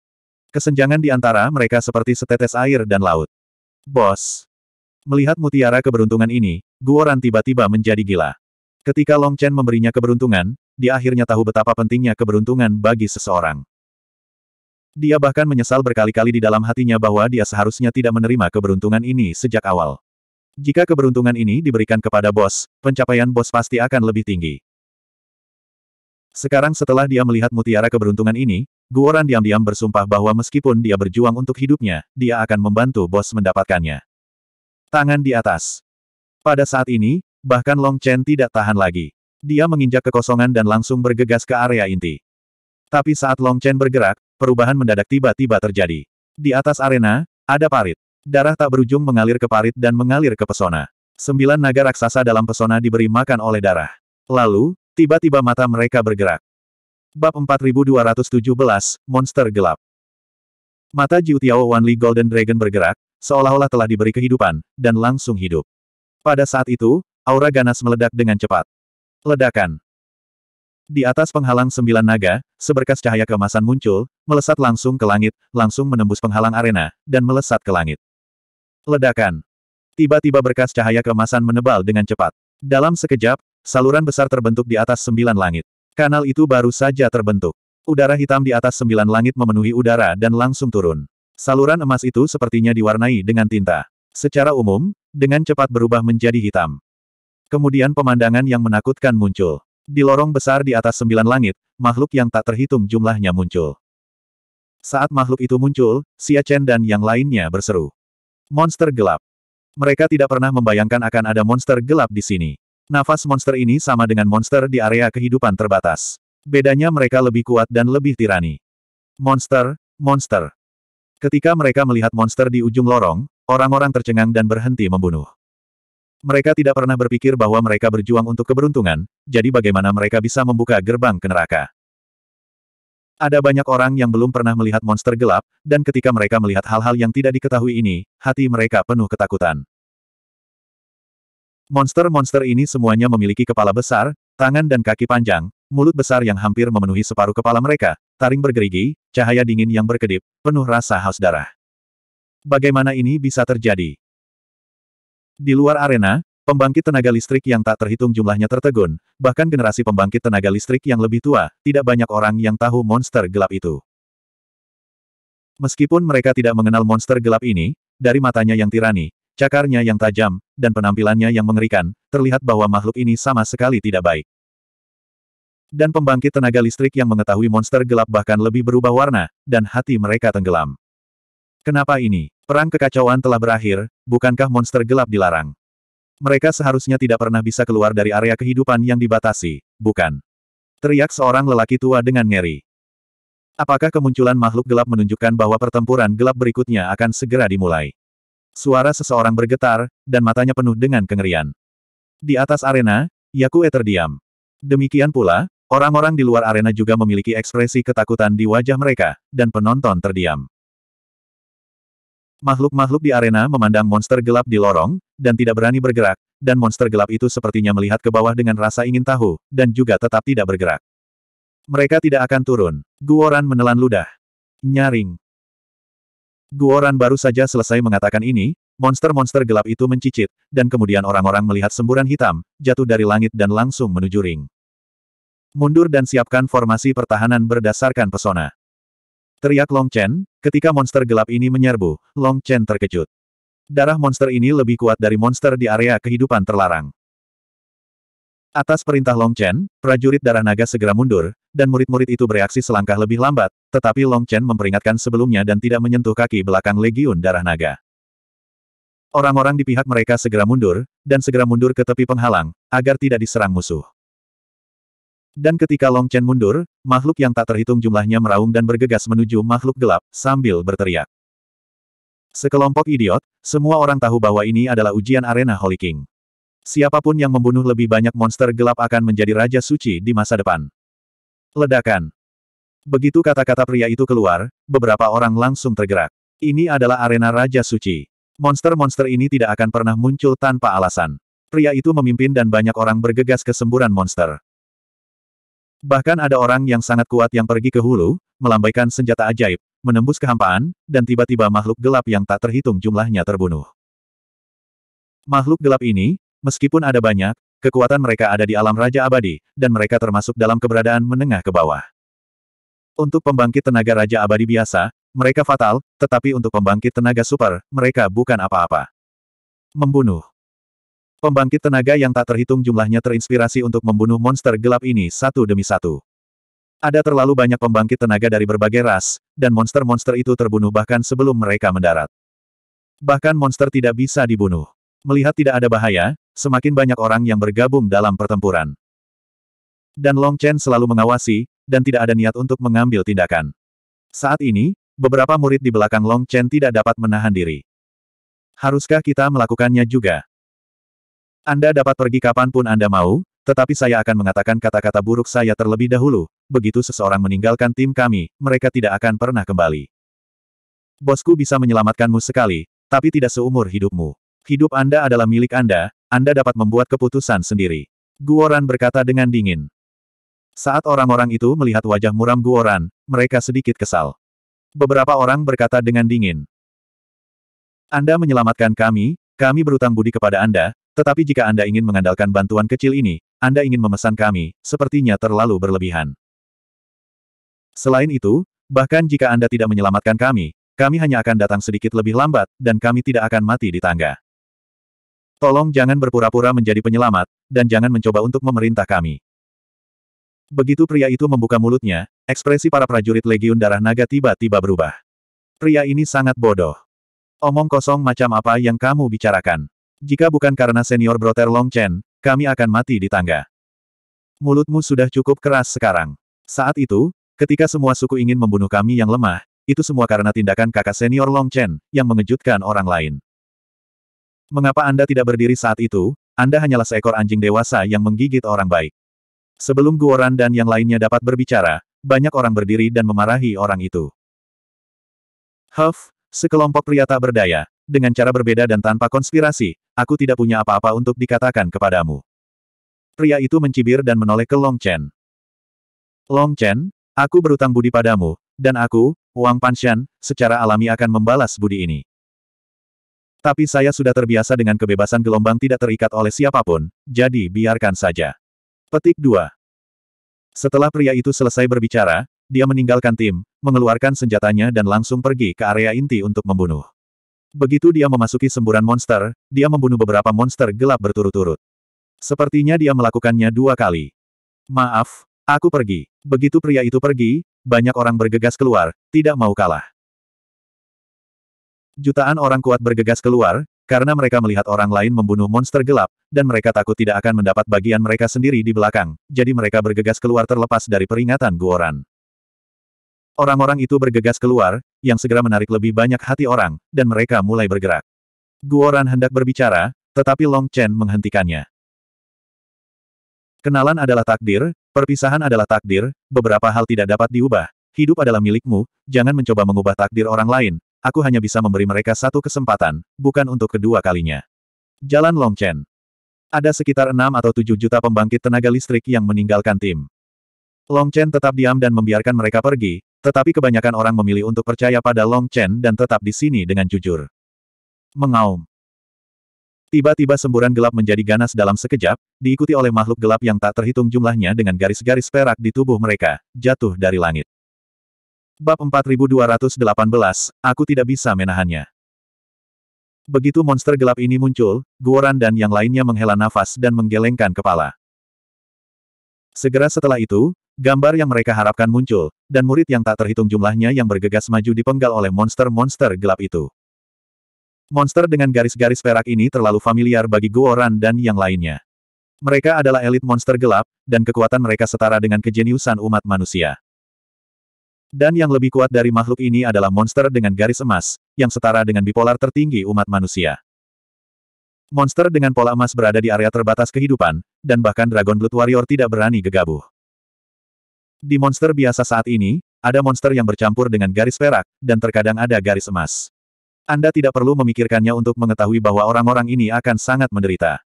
Kesenjangan di antara mereka seperti setetes air dan laut. Bos. Melihat mutiara keberuntungan ini, Guo Ran tiba-tiba menjadi gila. Ketika Long Chen memberinya keberuntungan, dia akhirnya tahu betapa pentingnya keberuntungan bagi seseorang. Dia bahkan menyesal berkali-kali di dalam hatinya bahwa dia seharusnya tidak menerima keberuntungan ini sejak awal. Jika keberuntungan ini diberikan kepada bos, pencapaian bos pasti akan lebih tinggi. Sekarang setelah dia melihat mutiara keberuntungan ini, Guoran diam-diam bersumpah bahwa meskipun dia berjuang untuk hidupnya, dia akan membantu bos mendapatkannya. Tangan di atas. Pada saat ini, bahkan Long Chen tidak tahan lagi. Dia menginjak kekosongan dan langsung bergegas ke area inti. Tapi saat Long Chen bergerak, perubahan mendadak tiba-tiba terjadi. Di atas arena, ada parit. Darah tak berujung mengalir ke parit dan mengalir ke pesona. Sembilan naga raksasa dalam pesona diberi makan oleh darah. Lalu, tiba-tiba mata mereka bergerak. Bab 4217, Monster Gelap Mata Jiu Tiao Wanli Golden Dragon bergerak, seolah-olah telah diberi kehidupan, dan langsung hidup. Pada saat itu, aura ganas meledak dengan cepat. Ledakan. Di atas penghalang sembilan naga, seberkas cahaya kemasan muncul, melesat langsung ke langit, langsung menembus penghalang arena, dan melesat ke langit. Ledakan. Tiba-tiba berkas cahaya kemasan menebal dengan cepat. Dalam sekejap, saluran besar terbentuk di atas sembilan langit. Kanal itu baru saja terbentuk. Udara hitam di atas sembilan langit memenuhi udara dan langsung turun. Saluran emas itu sepertinya diwarnai dengan tinta. Secara umum, dengan cepat berubah menjadi hitam. Kemudian pemandangan yang menakutkan muncul. Di lorong besar di atas sembilan langit, makhluk yang tak terhitung jumlahnya muncul. Saat makhluk itu muncul, Xia Chen dan yang lainnya berseru. Monster gelap. Mereka tidak pernah membayangkan akan ada monster gelap di sini. Nafas monster ini sama dengan monster di area kehidupan terbatas. Bedanya mereka lebih kuat dan lebih tirani. Monster, monster. Ketika mereka melihat monster di ujung lorong, orang-orang tercengang dan berhenti membunuh. Mereka tidak pernah berpikir bahwa mereka berjuang untuk keberuntungan, jadi bagaimana mereka bisa membuka gerbang ke neraka. Ada banyak orang yang belum pernah melihat monster gelap, dan ketika mereka melihat hal-hal yang tidak diketahui ini, hati mereka penuh ketakutan. Monster-monster ini semuanya memiliki kepala besar, tangan dan kaki panjang, mulut besar yang hampir memenuhi separuh kepala mereka, taring bergerigi, cahaya dingin yang berkedip, penuh rasa haus darah. Bagaimana ini bisa terjadi? Di luar arena, pembangkit tenaga listrik yang tak terhitung jumlahnya tertegun, bahkan generasi pembangkit tenaga listrik yang lebih tua, tidak banyak orang yang tahu monster gelap itu. Meskipun mereka tidak mengenal monster gelap ini, dari matanya yang tirani, cakarnya yang tajam, dan penampilannya yang mengerikan, terlihat bahwa makhluk ini sama sekali tidak baik. Dan pembangkit tenaga listrik yang mengetahui monster gelap bahkan lebih berubah warna, dan hati mereka tenggelam. Kenapa ini? Perang kekacauan telah berakhir, bukankah monster gelap dilarang? Mereka seharusnya tidak pernah bisa keluar dari area kehidupan yang dibatasi, bukan? Teriak seorang lelaki tua dengan ngeri. Apakah kemunculan makhluk gelap menunjukkan bahwa pertempuran gelap berikutnya akan segera dimulai? Suara seseorang bergetar, dan matanya penuh dengan kengerian. Di atas arena, Yakue terdiam. Demikian pula, orang-orang di luar arena juga memiliki ekspresi ketakutan di wajah mereka, dan penonton terdiam. Makhluk-makhluk di arena memandang monster gelap di lorong, dan tidak berani bergerak, dan monster gelap itu sepertinya melihat ke bawah dengan rasa ingin tahu, dan juga tetap tidak bergerak. Mereka tidak akan turun. Guoran menelan ludah. Nyaring. Guoran baru saja selesai mengatakan ini, monster-monster gelap itu mencicit, dan kemudian orang-orang melihat semburan hitam, jatuh dari langit dan langsung menuju ring. Mundur dan siapkan formasi pertahanan berdasarkan pesona. Teriak Long Chen, ketika monster gelap ini menyerbu, Long Chen terkejut. Darah monster ini lebih kuat dari monster di area kehidupan terlarang. Atas perintah Long Chen, prajurit darah naga segera mundur, dan murid-murid itu bereaksi selangkah lebih lambat, tetapi Long Chen memperingatkan sebelumnya dan tidak menyentuh kaki belakang legiun darah naga. Orang-orang di pihak mereka segera mundur, dan segera mundur ke tepi penghalang, agar tidak diserang musuh. Dan ketika Long Chen mundur, makhluk yang tak terhitung jumlahnya meraung dan bergegas menuju makhluk gelap, sambil berteriak. Sekelompok idiot, semua orang tahu bahwa ini adalah ujian arena Holy King. Siapapun yang membunuh lebih banyak monster gelap akan menjadi Raja Suci di masa depan. Ledakan. Begitu kata-kata pria itu keluar, beberapa orang langsung tergerak. Ini adalah arena Raja Suci. Monster-monster ini tidak akan pernah muncul tanpa alasan. Pria itu memimpin dan banyak orang bergegas ke semburan monster. Bahkan ada orang yang sangat kuat yang pergi ke hulu, melambaikan senjata ajaib, menembus kehampaan, dan tiba-tiba makhluk gelap yang tak terhitung jumlahnya terbunuh. Makhluk gelap ini, meskipun ada banyak, kekuatan mereka ada di alam Raja Abadi, dan mereka termasuk dalam keberadaan menengah ke bawah. Untuk pembangkit tenaga Raja Abadi biasa, mereka fatal, tetapi untuk pembangkit tenaga super, mereka bukan apa-apa. Membunuh. Pembangkit tenaga yang tak terhitung jumlahnya terinspirasi untuk membunuh monster gelap ini satu demi satu. Ada terlalu banyak pembangkit tenaga dari berbagai ras, dan monster-monster itu terbunuh bahkan sebelum mereka mendarat. Bahkan monster tidak bisa dibunuh. Melihat tidak ada bahaya, semakin banyak orang yang bergabung dalam pertempuran. Dan Long Chen selalu mengawasi, dan tidak ada niat untuk mengambil tindakan. Saat ini, beberapa murid di belakang Long Chen tidak dapat menahan diri. Haruskah kita melakukannya juga? Anda dapat pergi kapanpun Anda mau, tetapi saya akan mengatakan kata-kata buruk saya terlebih dahulu. Begitu seseorang meninggalkan tim kami, mereka tidak akan pernah kembali. Bosku bisa menyelamatkanmu sekali, tapi tidak seumur hidupmu. Hidup Anda adalah milik Anda, Anda dapat membuat keputusan sendiri. Guoran berkata dengan dingin. Saat orang-orang itu melihat wajah muram Guoran, mereka sedikit kesal. Beberapa orang berkata dengan dingin. Anda menyelamatkan kami, kami berutang budi kepada Anda, tetapi jika Anda ingin mengandalkan bantuan kecil ini, Anda ingin memesan kami, sepertinya terlalu berlebihan. Selain itu, bahkan jika Anda tidak menyelamatkan kami, kami hanya akan datang sedikit lebih lambat, dan kami tidak akan mati di tangga. Tolong jangan berpura-pura menjadi penyelamat, dan jangan mencoba untuk memerintah kami. Begitu pria itu membuka mulutnya, ekspresi para prajurit Legiun Darah Naga tiba-tiba berubah. Pria ini sangat bodoh. Omong kosong macam apa yang kamu bicarakan. Jika bukan karena senior broter Long Chen, kami akan mati di tangga. Mulutmu sudah cukup keras sekarang. Saat itu, ketika semua suku ingin membunuh kami yang lemah, itu semua karena tindakan kakak senior Long Chen, yang mengejutkan orang lain. Mengapa Anda tidak berdiri saat itu? Anda hanyalah seekor anjing dewasa yang menggigit orang baik. Sebelum Guoran dan yang lainnya dapat berbicara, banyak orang berdiri dan memarahi orang itu. Huff, sekelompok pria tak berdaya, dengan cara berbeda dan tanpa konspirasi, aku tidak punya apa-apa untuk dikatakan kepadamu. Pria itu mencibir dan menoleh ke Long Chen. Long Chen, aku berutang budi padamu, dan aku, Wang Panshan, secara alami akan membalas budi ini. Tapi saya sudah terbiasa dengan kebebasan gelombang tidak terikat oleh siapapun, jadi biarkan saja. Petik 2. Setelah pria itu selesai berbicara, dia meninggalkan tim, mengeluarkan senjatanya dan langsung pergi ke area inti untuk membunuh. Begitu dia memasuki semburan monster, dia membunuh beberapa monster gelap berturut-turut. Sepertinya dia melakukannya dua kali. Maaf, aku pergi. Begitu pria itu pergi, banyak orang bergegas keluar, tidak mau kalah. Jutaan orang kuat bergegas keluar, karena mereka melihat orang lain membunuh monster gelap, dan mereka takut tidak akan mendapat bagian mereka sendiri di belakang, jadi mereka bergegas keluar terlepas dari peringatan Guoran. Orang-orang itu bergegas keluar, yang segera menarik lebih banyak hati orang, dan mereka mulai bergerak. Guoran hendak berbicara, tetapi Long Chen menghentikannya. Kenalan adalah takdir, perpisahan adalah takdir, beberapa hal tidak dapat diubah, hidup adalah milikmu, jangan mencoba mengubah takdir orang lain, aku hanya bisa memberi mereka satu kesempatan, bukan untuk kedua kalinya. Jalan Long Chen. Ada sekitar 6 atau 7 juta pembangkit tenaga listrik yang meninggalkan tim. Long Chen tetap diam dan membiarkan mereka pergi, tetapi kebanyakan orang memilih untuk percaya pada Long Chen dan tetap di sini dengan jujur. Mengaum. Tiba-tiba semburan gelap menjadi ganas dalam sekejap, diikuti oleh makhluk gelap yang tak terhitung jumlahnya dengan garis-garis perak di tubuh mereka, jatuh dari langit. Bab 4218, aku tidak bisa menahannya. Begitu monster gelap ini muncul, Guoran dan yang lainnya menghela nafas dan menggelengkan kepala. Segera setelah itu, gambar yang mereka harapkan muncul, dan murid yang tak terhitung jumlahnya yang bergegas maju dipenggal oleh monster-monster gelap itu. Monster dengan garis-garis perak ini terlalu familiar bagi Guoran dan yang lainnya. Mereka adalah elit monster gelap, dan kekuatan mereka setara dengan kejeniusan umat manusia. Dan yang lebih kuat dari makhluk ini adalah monster dengan garis emas, yang setara dengan bipolar tertinggi umat manusia. Monster dengan pola emas berada di area terbatas kehidupan, dan bahkan Dragon Blood Warrior tidak berani gegabah. Di monster biasa saat ini, ada monster yang bercampur dengan garis perak, dan terkadang ada garis emas. Anda tidak perlu memikirkannya untuk mengetahui bahwa orang-orang ini akan sangat menderita.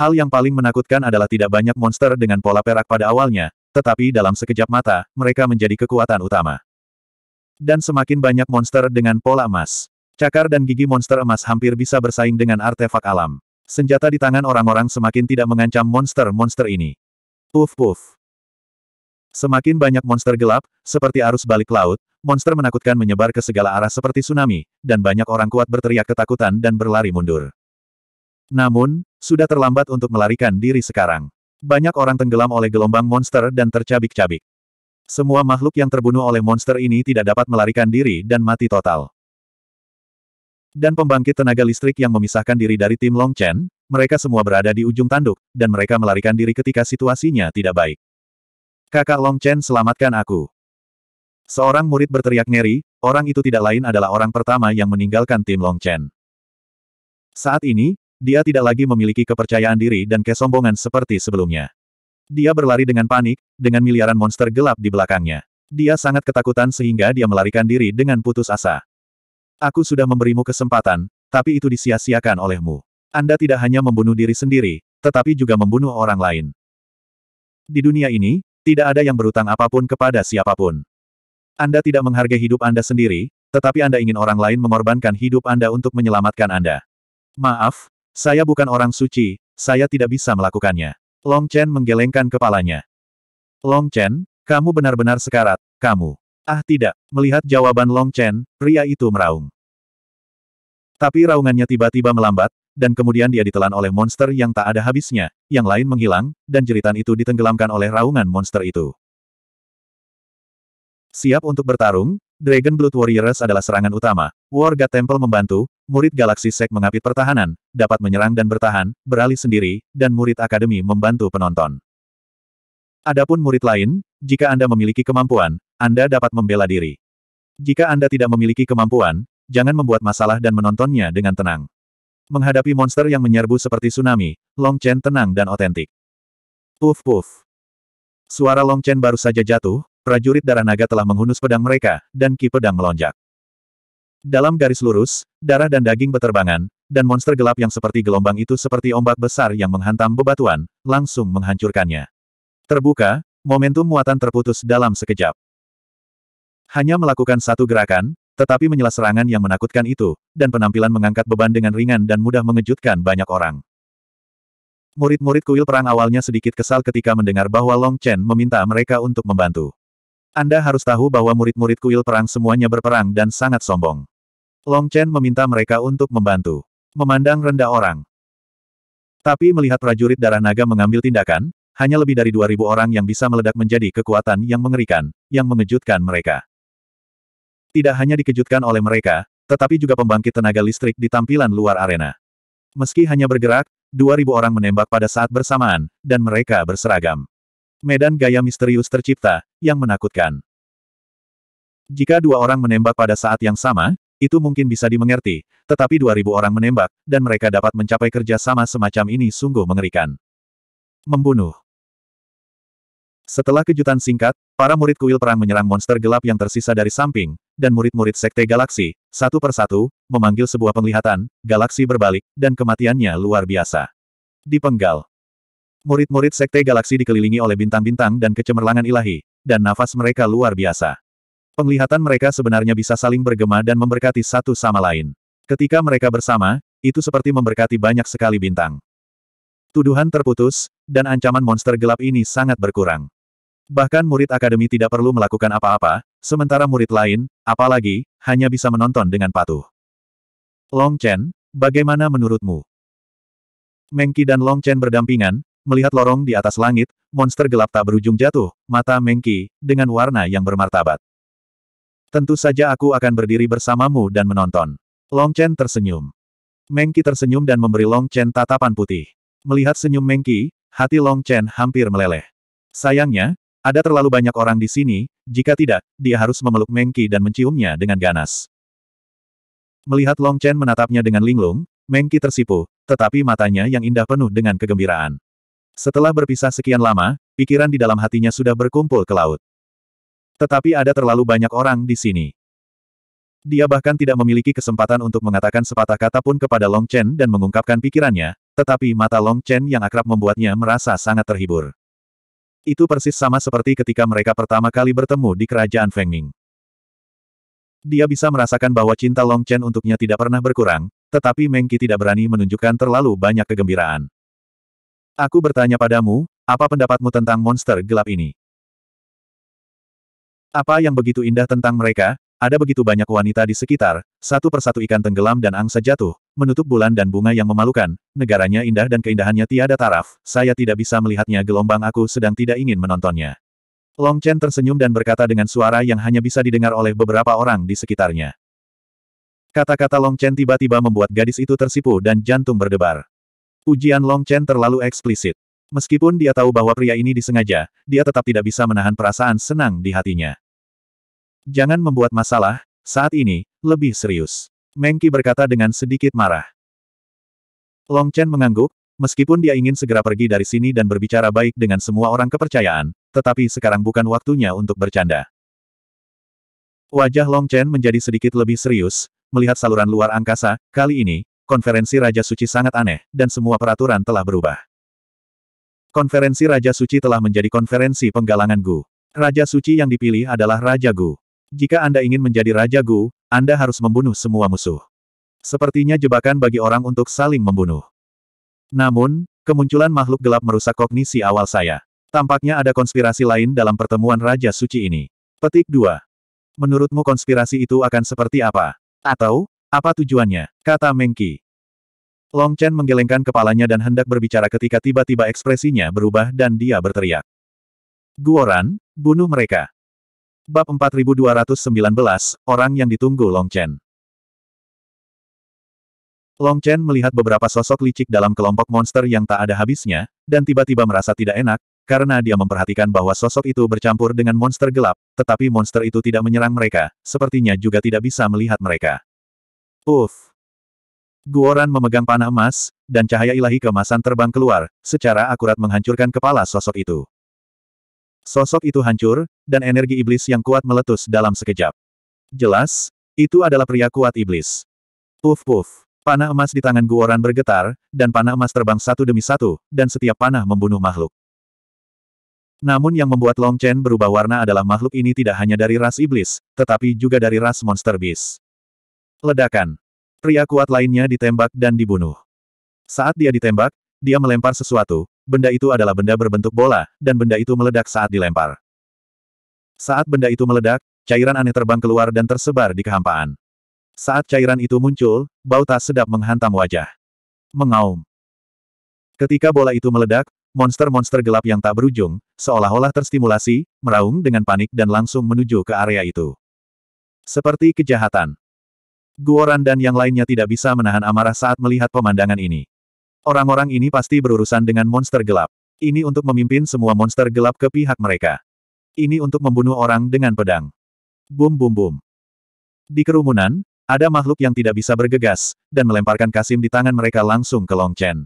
Hal yang paling menakutkan adalah tidak banyak monster dengan pola perak pada awalnya, tetapi dalam sekejap mata, mereka menjadi kekuatan utama. Dan semakin banyak monster dengan pola emas. Cakar dan gigi monster emas hampir bisa bersaing dengan artefak alam. Senjata di tangan orang-orang semakin tidak mengancam monster-monster ini. Puf-puf. Semakin banyak monster gelap, seperti arus balik laut, monster menakutkan menyebar ke segala arah seperti tsunami, dan banyak orang kuat berteriak ketakutan dan berlari mundur. Namun, sudah terlambat untuk melarikan diri sekarang. Banyak orang tenggelam oleh gelombang monster dan tercabik-cabik. Semua makhluk yang terbunuh oleh monster ini tidak dapat melarikan diri dan mati total. Dan pembangkit tenaga listrik yang memisahkan diri dari tim Long Chen, mereka semua berada di ujung tanduk, dan mereka melarikan diri ketika situasinya tidak baik. Kakak Long Chen selamatkan aku. Seorang murid berteriak ngeri, orang itu tidak lain adalah orang pertama yang meninggalkan tim Long Chen. Saat ini, dia tidak lagi memiliki kepercayaan diri dan kesombongan seperti sebelumnya. Dia berlari dengan panik, dengan miliaran monster gelap di belakangnya. Dia sangat ketakutan sehingga dia melarikan diri dengan putus asa. Aku sudah memberimu kesempatan, tapi itu disia-siakan olehmu. Anda tidak hanya membunuh diri sendiri, tetapi juga membunuh orang lain. Di dunia ini, tidak ada yang berutang apapun kepada siapapun. Anda tidak menghargai hidup Anda sendiri, tetapi Anda ingin orang lain mengorbankan hidup Anda untuk menyelamatkan Anda. Maaf, saya bukan orang suci, saya tidak bisa melakukannya. Long Chen menggelengkan kepalanya. Long Chen, kamu benar-benar sekarat, kamu. Ah tidak, melihat jawaban Long Chen, pria itu meraung. Tapi raungannya tiba-tiba melambat, dan kemudian dia ditelan oleh monster yang tak ada habisnya, yang lain menghilang, dan jeritan itu ditenggelamkan oleh raungan monster itu. Siap untuk bertarung, Dragon Blood Warriors adalah serangan utama, Warga Temple membantu, murid Galaxy Sek mengapit pertahanan, dapat menyerang dan bertahan, beralih sendiri, dan murid Akademi membantu penonton. Adapun murid lain, jika Anda memiliki kemampuan, Anda dapat membela diri. Jika Anda tidak memiliki kemampuan, jangan membuat masalah dan menontonnya dengan tenang. Menghadapi monster yang menyerbu seperti tsunami, Long Chen tenang dan otentik. Puf puf. Suara Long Chen baru saja jatuh, prajurit darah naga telah menghunus pedang mereka, dan ki pedang melonjak. Dalam garis lurus, darah dan daging beterbangan, dan monster gelap yang seperti gelombang itu seperti ombak besar yang menghantam bebatuan, langsung menghancurkannya. Terbuka, momentum muatan terputus dalam sekejap. Hanya melakukan satu gerakan, tetapi menyela serangan yang menakutkan itu, dan penampilan mengangkat beban dengan ringan dan mudah mengejutkan banyak orang. Murid-murid kuil perang awalnya sedikit kesal ketika mendengar bahwa Long Chen meminta mereka untuk membantu. Anda harus tahu bahwa murid-murid kuil perang semuanya berperang dan sangat sombong. Long Chen meminta mereka untuk membantu. Memandang rendah orang. Tapi melihat prajurit darah naga mengambil tindakan, hanya lebih dari 2.000 orang yang bisa meledak menjadi kekuatan yang mengerikan, yang mengejutkan mereka. Tidak hanya dikejutkan oleh mereka, tetapi juga pembangkit tenaga listrik di tampilan luar arena. Meski hanya bergerak, 2.000 orang menembak pada saat bersamaan, dan mereka berseragam. Medan gaya misterius tercipta, yang menakutkan. Jika dua orang menembak pada saat yang sama, itu mungkin bisa dimengerti, tetapi 2.000 orang menembak, dan mereka dapat mencapai kerja sama semacam ini sungguh mengerikan. Membunuh Setelah kejutan singkat, Para murid kuil perang menyerang monster gelap yang tersisa dari samping, dan murid-murid sekte galaksi, satu persatu, memanggil sebuah penglihatan, galaksi berbalik, dan kematiannya luar biasa. Dipenggal. Murid-murid sekte galaksi dikelilingi oleh bintang-bintang dan kecemerlangan ilahi, dan nafas mereka luar biasa. Penglihatan mereka sebenarnya bisa saling bergema dan memberkati satu sama lain. Ketika mereka bersama, itu seperti memberkati banyak sekali bintang. Tuduhan terputus, dan ancaman monster gelap ini sangat berkurang. Bahkan murid akademi tidak perlu melakukan apa-apa, sementara murid lain, apalagi, hanya bisa menonton dengan patuh. Long Chen, bagaimana menurutmu? Mengki dan Long Chen berdampingan, melihat lorong di atas langit, monster gelap tak berujung jatuh, mata Mengki, dengan warna yang bermartabat. Tentu saja aku akan berdiri bersamamu dan menonton. Long Chen tersenyum. Mengki tersenyum dan memberi Long Chen tatapan putih. Melihat senyum Mengki, hati Long Chen hampir meleleh. Sayangnya, ada terlalu banyak orang di sini, jika tidak, dia harus memeluk Mengki dan menciumnya dengan ganas. Melihat Long Chen menatapnya dengan linglung, Mengki tersipu, tetapi matanya yang indah penuh dengan kegembiraan. Setelah berpisah sekian lama, pikiran di dalam hatinya sudah berkumpul ke laut. Tetapi ada terlalu banyak orang di sini. Dia bahkan tidak memiliki kesempatan untuk mengatakan sepatah kata pun kepada Long Chen dan mengungkapkan pikirannya, tetapi mata Long Chen yang akrab membuatnya merasa sangat terhibur. Itu persis sama seperti ketika mereka pertama kali bertemu di kerajaan Fengming. Dia bisa merasakan bahwa cinta Long Chen untuknya tidak pernah berkurang, tetapi Mengki tidak berani menunjukkan terlalu banyak kegembiraan. Aku bertanya padamu, apa pendapatmu tentang monster gelap ini? Apa yang begitu indah tentang mereka, ada begitu banyak wanita di sekitar, satu persatu ikan tenggelam dan angsa jatuh, menutup bulan dan bunga yang memalukan, negaranya indah dan keindahannya tiada taraf, saya tidak bisa melihatnya gelombang aku sedang tidak ingin menontonnya. Long Chen tersenyum dan berkata dengan suara yang hanya bisa didengar oleh beberapa orang di sekitarnya. Kata-kata Long Chen tiba-tiba membuat gadis itu tersipu dan jantung berdebar. Ujian Long Chen terlalu eksplisit. Meskipun dia tahu bahwa pria ini disengaja, dia tetap tidak bisa menahan perasaan senang di hatinya. Jangan membuat masalah, saat ini, lebih serius. Mengki berkata dengan sedikit marah. Long Chen mengangguk, meskipun dia ingin segera pergi dari sini dan berbicara baik dengan semua orang kepercayaan, tetapi sekarang bukan waktunya untuk bercanda. Wajah Long Chen menjadi sedikit lebih serius, melihat saluran luar angkasa, kali ini, konferensi Raja Suci sangat aneh, dan semua peraturan telah berubah. Konferensi Raja Suci telah menjadi konferensi penggalangan Gu. Raja Suci yang dipilih adalah Raja Gu. Jika Anda ingin menjadi Raja Gu, Anda harus membunuh semua musuh. Sepertinya jebakan bagi orang untuk saling membunuh. Namun, kemunculan makhluk gelap merusak kognisi awal saya. Tampaknya ada konspirasi lain dalam pertemuan Raja Suci ini. Petik 2. Menurutmu konspirasi itu akan seperti apa? Atau, apa tujuannya? Kata Mengki. Long Chen menggelengkan kepalanya dan hendak berbicara ketika tiba-tiba ekspresinya berubah dan dia berteriak. Guoran, bunuh mereka. Bab 4219, Orang yang ditunggu Long Chen. Long Chen melihat beberapa sosok licik dalam kelompok monster yang tak ada habisnya, dan tiba-tiba merasa tidak enak, karena dia memperhatikan bahwa sosok itu bercampur dengan monster gelap, tetapi monster itu tidak menyerang mereka, sepertinya juga tidak bisa melihat mereka. Uff! Guoran memegang panah emas, dan cahaya ilahi kemasan terbang keluar, secara akurat menghancurkan kepala sosok itu. Sosok itu hancur, dan energi iblis yang kuat meletus dalam sekejap. Jelas, itu adalah pria kuat iblis. Puf-puf. Panah emas di tangan Guoran bergetar, dan panah emas terbang satu demi satu, dan setiap panah membunuh makhluk. Namun yang membuat Long Chen berubah warna adalah makhluk ini tidak hanya dari ras iblis, tetapi juga dari ras monster bis. Ledakan. Pria kuat lainnya ditembak dan dibunuh. Saat dia ditembak, dia melempar sesuatu, benda itu adalah benda berbentuk bola, dan benda itu meledak saat dilempar. Saat benda itu meledak, cairan aneh terbang keluar dan tersebar di kehampaan. Saat cairan itu muncul, bau tak sedap menghantam wajah. Mengaum. Ketika bola itu meledak, monster-monster gelap yang tak berujung, seolah-olah terstimulasi, meraung dengan panik dan langsung menuju ke area itu. Seperti kejahatan. Guoran dan yang lainnya tidak bisa menahan amarah saat melihat pemandangan ini. Orang-orang ini pasti berurusan dengan monster gelap. Ini untuk memimpin semua monster gelap ke pihak mereka. Ini untuk membunuh orang dengan pedang. Bum bum bum. Di kerumunan, ada makhluk yang tidak bisa bergegas, dan melemparkan Kasim di tangan mereka langsung ke Long Chen.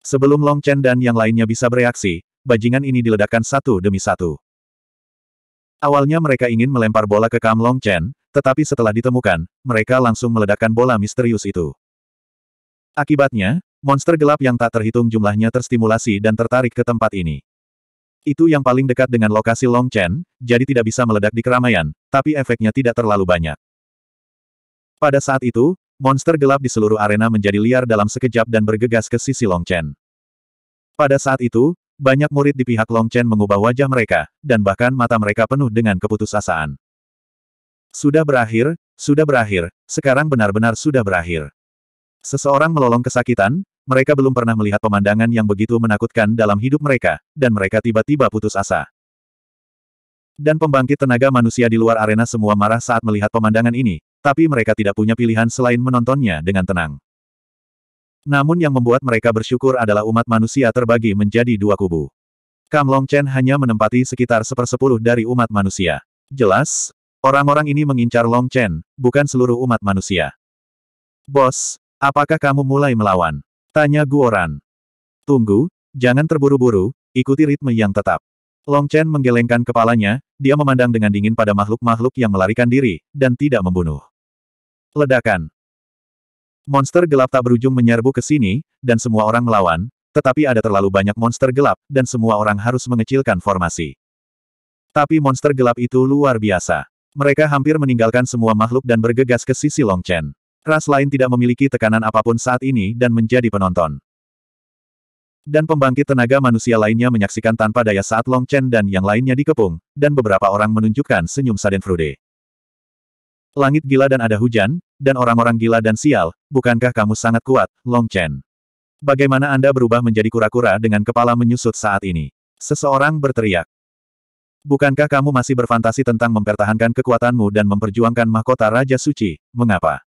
Sebelum Long Chen dan yang lainnya bisa bereaksi, bajingan ini diledakkan satu demi satu. Awalnya mereka ingin melempar bola ke Kam Long Chen, tetapi setelah ditemukan, mereka langsung meledakkan bola misterius itu. Akibatnya, Monster gelap yang tak terhitung jumlahnya terstimulasi dan tertarik ke tempat ini. Itu yang paling dekat dengan lokasi Long Chen, jadi tidak bisa meledak di keramaian, tapi efeknya tidak terlalu banyak. Pada saat itu, monster gelap di seluruh arena menjadi liar dalam sekejap dan bergegas ke sisi Long Chen. Pada saat itu, banyak murid di pihak Long Chen mengubah wajah mereka, dan bahkan mata mereka penuh dengan keputusasaan. Sudah berakhir, sudah berakhir, sekarang benar-benar sudah berakhir. Seseorang melolong kesakitan, mereka belum pernah melihat pemandangan yang begitu menakutkan dalam hidup mereka, dan mereka tiba-tiba putus asa. Dan pembangkit tenaga manusia di luar arena semua marah saat melihat pemandangan ini, tapi mereka tidak punya pilihan selain menontonnya dengan tenang. Namun yang membuat mereka bersyukur adalah umat manusia terbagi menjadi dua kubu. Kam Long Chen hanya menempati sekitar sepersepuluh dari umat manusia. Jelas, orang-orang ini mengincar Long Chen, bukan seluruh umat manusia. Bos, apakah kamu mulai melawan? Tanya Guoran. Tunggu, jangan terburu-buru, ikuti ritme yang tetap. Long Chen menggelengkan kepalanya, dia memandang dengan dingin pada makhluk-makhluk yang melarikan diri, dan tidak membunuh. Ledakan. Monster gelap tak berujung menyerbu ke sini, dan semua orang melawan, tetapi ada terlalu banyak monster gelap, dan semua orang harus mengecilkan formasi. Tapi monster gelap itu luar biasa. Mereka hampir meninggalkan semua makhluk dan bergegas ke sisi Long Chen. Ras lain tidak memiliki tekanan apapun saat ini dan menjadi penonton. Dan pembangkit tenaga manusia lainnya menyaksikan tanpa daya saat Long Chen dan yang lainnya dikepung, dan beberapa orang menunjukkan senyum Sadenfrude. Langit gila dan ada hujan, dan orang-orang gila dan sial, bukankah kamu sangat kuat, Long Chen? Bagaimana Anda berubah menjadi kura-kura dengan kepala menyusut saat ini? Seseorang berteriak. Bukankah kamu masih berfantasi tentang mempertahankan kekuatanmu dan memperjuangkan mahkota Raja Suci, mengapa?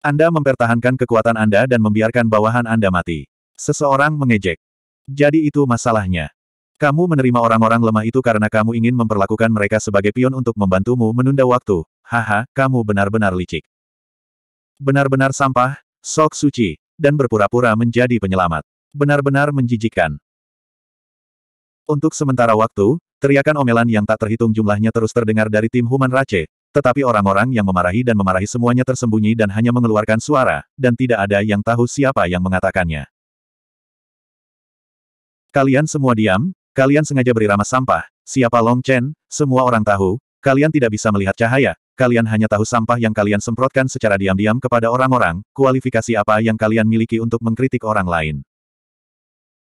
Anda mempertahankan kekuatan Anda dan membiarkan bawahan Anda mati. Seseorang mengejek. Jadi itu masalahnya. Kamu menerima orang-orang lemah itu karena kamu ingin memperlakukan mereka sebagai pion untuk membantumu menunda waktu. Haha, kamu benar-benar licik. Benar-benar sampah, sok suci, dan berpura-pura menjadi penyelamat. Benar-benar menjijikan. Untuk sementara waktu, teriakan omelan yang tak terhitung jumlahnya terus terdengar dari tim Human Race, tetapi orang-orang yang memarahi dan memarahi semuanya tersembunyi dan hanya mengeluarkan suara, dan tidak ada yang tahu siapa yang mengatakannya. Kalian semua diam, kalian sengaja beri ramah sampah, siapa Long Chen, semua orang tahu, kalian tidak bisa melihat cahaya, kalian hanya tahu sampah yang kalian semprotkan secara diam-diam kepada orang-orang, kualifikasi apa yang kalian miliki untuk mengkritik orang lain.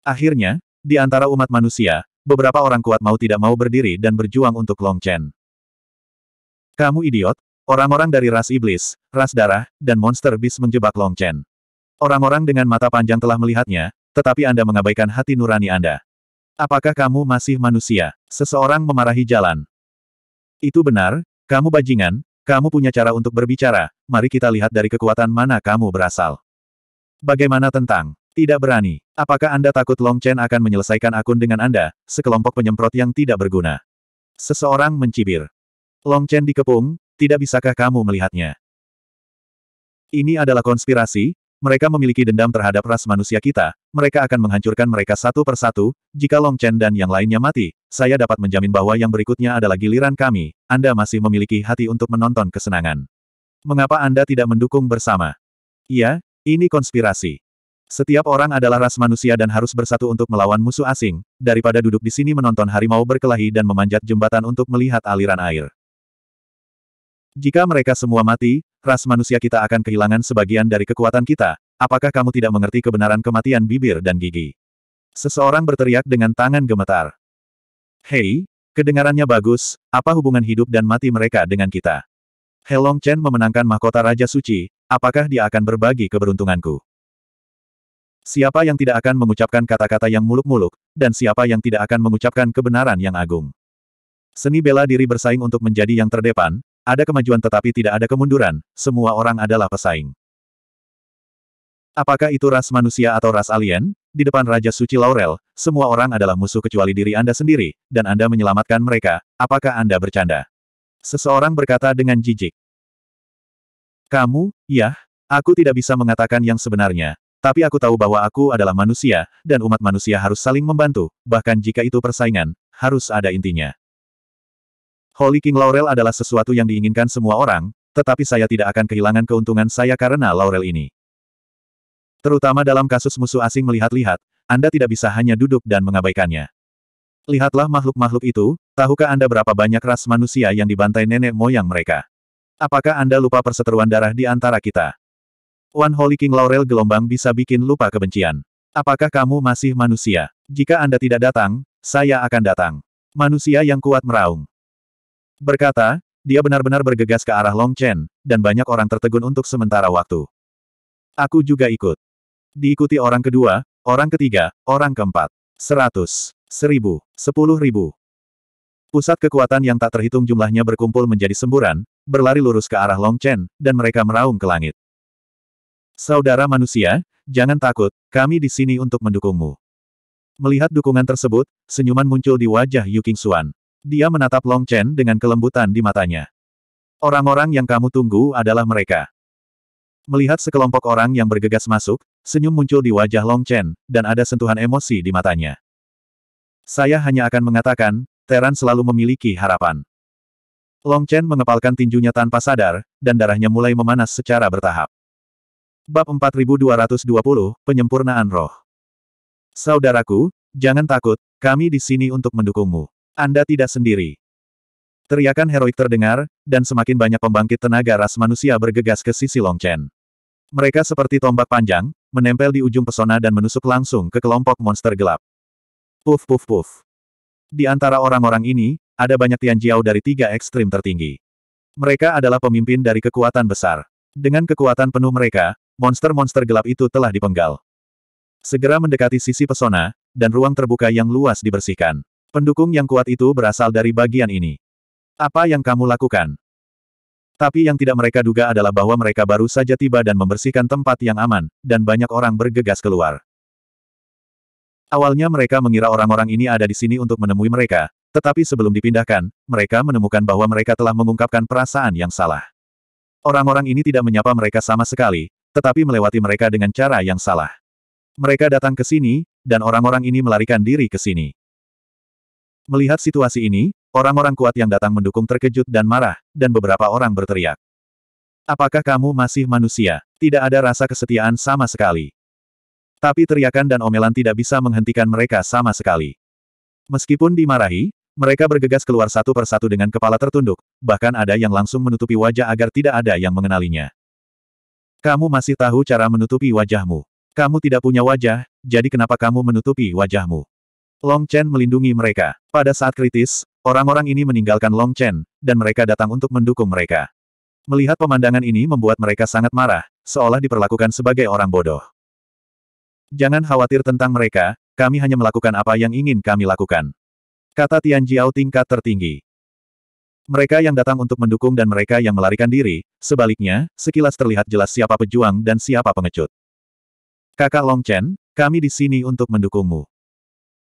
Akhirnya, di antara umat manusia, beberapa orang kuat mau tidak mau berdiri dan berjuang untuk Long Chen. Kamu idiot, orang-orang dari ras iblis, ras darah, dan monster bis menjebak Long Chen. Orang-orang dengan mata panjang telah melihatnya, tetapi Anda mengabaikan hati nurani Anda. Apakah kamu masih manusia? Seseorang memarahi jalan. Itu benar, kamu bajingan, kamu punya cara untuk berbicara, mari kita lihat dari kekuatan mana kamu berasal. Bagaimana tentang tidak berani? Apakah Anda takut Long Chen akan menyelesaikan akun dengan Anda, sekelompok penyemprot yang tidak berguna? Seseorang mencibir. Long Chen dikepung, tidak bisakah kamu melihatnya? Ini adalah konspirasi, mereka memiliki dendam terhadap ras manusia kita, mereka akan menghancurkan mereka satu persatu, jika Long Chen dan yang lainnya mati, saya dapat menjamin bahwa yang berikutnya adalah giliran kami, Anda masih memiliki hati untuk menonton kesenangan. Mengapa Anda tidak mendukung bersama? Iya, ini konspirasi. Setiap orang adalah ras manusia dan harus bersatu untuk melawan musuh asing, daripada duduk di sini menonton harimau berkelahi dan memanjat jembatan untuk melihat aliran air. Jika mereka semua mati, ras manusia kita akan kehilangan sebagian dari kekuatan kita, apakah kamu tidak mengerti kebenaran kematian bibir dan gigi? Seseorang berteriak dengan tangan gemetar. Hei, kedengarannya bagus, apa hubungan hidup dan mati mereka dengan kita? Helong Chen memenangkan mahkota Raja Suci, apakah dia akan berbagi keberuntunganku? Siapa yang tidak akan mengucapkan kata-kata yang muluk-muluk, dan siapa yang tidak akan mengucapkan kebenaran yang agung? Seni bela diri bersaing untuk menjadi yang terdepan, ada kemajuan tetapi tidak ada kemunduran, semua orang adalah pesaing. Apakah itu ras manusia atau ras alien? Di depan Raja Suci Laurel, semua orang adalah musuh kecuali diri Anda sendiri, dan Anda menyelamatkan mereka, apakah Anda bercanda? Seseorang berkata dengan jijik. Kamu, yah, aku tidak bisa mengatakan yang sebenarnya, tapi aku tahu bahwa aku adalah manusia, dan umat manusia harus saling membantu, bahkan jika itu persaingan, harus ada intinya. Holy King Laurel adalah sesuatu yang diinginkan semua orang, tetapi saya tidak akan kehilangan keuntungan saya karena Laurel ini. Terutama dalam kasus musuh asing melihat-lihat, Anda tidak bisa hanya duduk dan mengabaikannya. Lihatlah makhluk-makhluk itu, tahukah Anda berapa banyak ras manusia yang dibantai nenek moyang mereka? Apakah Anda lupa perseteruan darah di antara kita? One Holy King Laurel gelombang bisa bikin lupa kebencian. Apakah kamu masih manusia? Jika Anda tidak datang, saya akan datang. Manusia yang kuat meraung. Berkata, dia benar-benar bergegas ke arah Long Chen, dan banyak orang tertegun untuk sementara waktu. Aku juga ikut. Diikuti orang kedua, orang ketiga, orang keempat. Seratus, seribu, sepuluh ribu. Pusat kekuatan yang tak terhitung jumlahnya berkumpul menjadi semburan, berlari lurus ke arah Long Chen, dan mereka meraung ke langit. Saudara manusia, jangan takut, kami di sini untuk mendukungmu. Melihat dukungan tersebut, senyuman muncul di wajah Yu Xuan dia menatap Long Chen dengan kelembutan di matanya. Orang-orang yang kamu tunggu adalah mereka. Melihat sekelompok orang yang bergegas masuk, senyum muncul di wajah Long Chen, dan ada sentuhan emosi di matanya. Saya hanya akan mengatakan, Teran selalu memiliki harapan. Long Chen mengepalkan tinjunya tanpa sadar, dan darahnya mulai memanas secara bertahap. Bab 4220, Penyempurnaan Roh Saudaraku, jangan takut, kami di sini untuk mendukungmu. Anda tidak sendiri. Teriakan heroik terdengar, dan semakin banyak pembangkit tenaga ras manusia bergegas ke sisi Longchen. Mereka seperti tombak panjang, menempel di ujung pesona dan menusuk langsung ke kelompok monster gelap. Puf puf puf. Di antara orang-orang ini, ada banyak Tian Jiao dari tiga ekstrim tertinggi. Mereka adalah pemimpin dari kekuatan besar. Dengan kekuatan penuh mereka, monster-monster gelap itu telah dipenggal. Segera mendekati sisi pesona, dan ruang terbuka yang luas dibersihkan. Pendukung yang kuat itu berasal dari bagian ini. Apa yang kamu lakukan? Tapi yang tidak mereka duga adalah bahwa mereka baru saja tiba dan membersihkan tempat yang aman, dan banyak orang bergegas keluar. Awalnya mereka mengira orang-orang ini ada di sini untuk menemui mereka, tetapi sebelum dipindahkan, mereka menemukan bahwa mereka telah mengungkapkan perasaan yang salah. Orang-orang ini tidak menyapa mereka sama sekali, tetapi melewati mereka dengan cara yang salah. Mereka datang ke sini, dan orang-orang ini melarikan diri ke sini. Melihat situasi ini, orang-orang kuat yang datang mendukung terkejut dan marah, dan beberapa orang berteriak. Apakah kamu masih manusia? Tidak ada rasa kesetiaan sama sekali. Tapi teriakan dan omelan tidak bisa menghentikan mereka sama sekali. Meskipun dimarahi, mereka bergegas keluar satu persatu dengan kepala tertunduk, bahkan ada yang langsung menutupi wajah agar tidak ada yang mengenalinya. Kamu masih tahu cara menutupi wajahmu. Kamu tidak punya wajah, jadi kenapa kamu menutupi wajahmu? Long Chen melindungi mereka. Pada saat kritis, orang-orang ini meninggalkan Long Chen, dan mereka datang untuk mendukung mereka. Melihat pemandangan ini membuat mereka sangat marah, seolah diperlakukan sebagai orang bodoh. Jangan khawatir tentang mereka, kami hanya melakukan apa yang ingin kami lakukan. Kata Tian Jiao tingkat tertinggi. Mereka yang datang untuk mendukung dan mereka yang melarikan diri, sebaliknya, sekilas terlihat jelas siapa pejuang dan siapa pengecut. Kakak Long Chen, kami di sini untuk mendukungmu.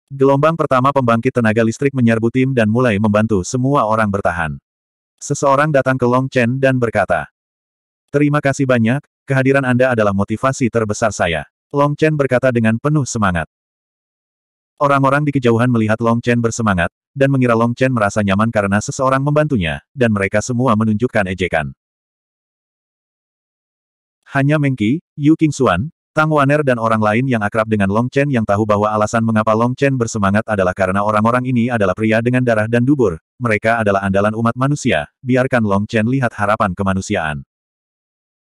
Gelombang pertama pembangkit tenaga listrik menyerbu tim dan mulai membantu semua orang bertahan. Seseorang datang ke Long Chen dan berkata, Terima kasih banyak, kehadiran Anda adalah motivasi terbesar saya. Long Chen berkata dengan penuh semangat. Orang-orang di kejauhan melihat Long Chen bersemangat, dan mengira Long Chen merasa nyaman karena seseorang membantunya, dan mereka semua menunjukkan ejekan. Hanya Mengki, Yu Qingxuan, Tang Waner dan orang lain yang akrab dengan Long Chen yang tahu bahwa alasan mengapa Long Chen bersemangat adalah karena orang-orang ini adalah pria dengan darah dan dubur, mereka adalah andalan umat manusia, biarkan Long Chen lihat harapan kemanusiaan.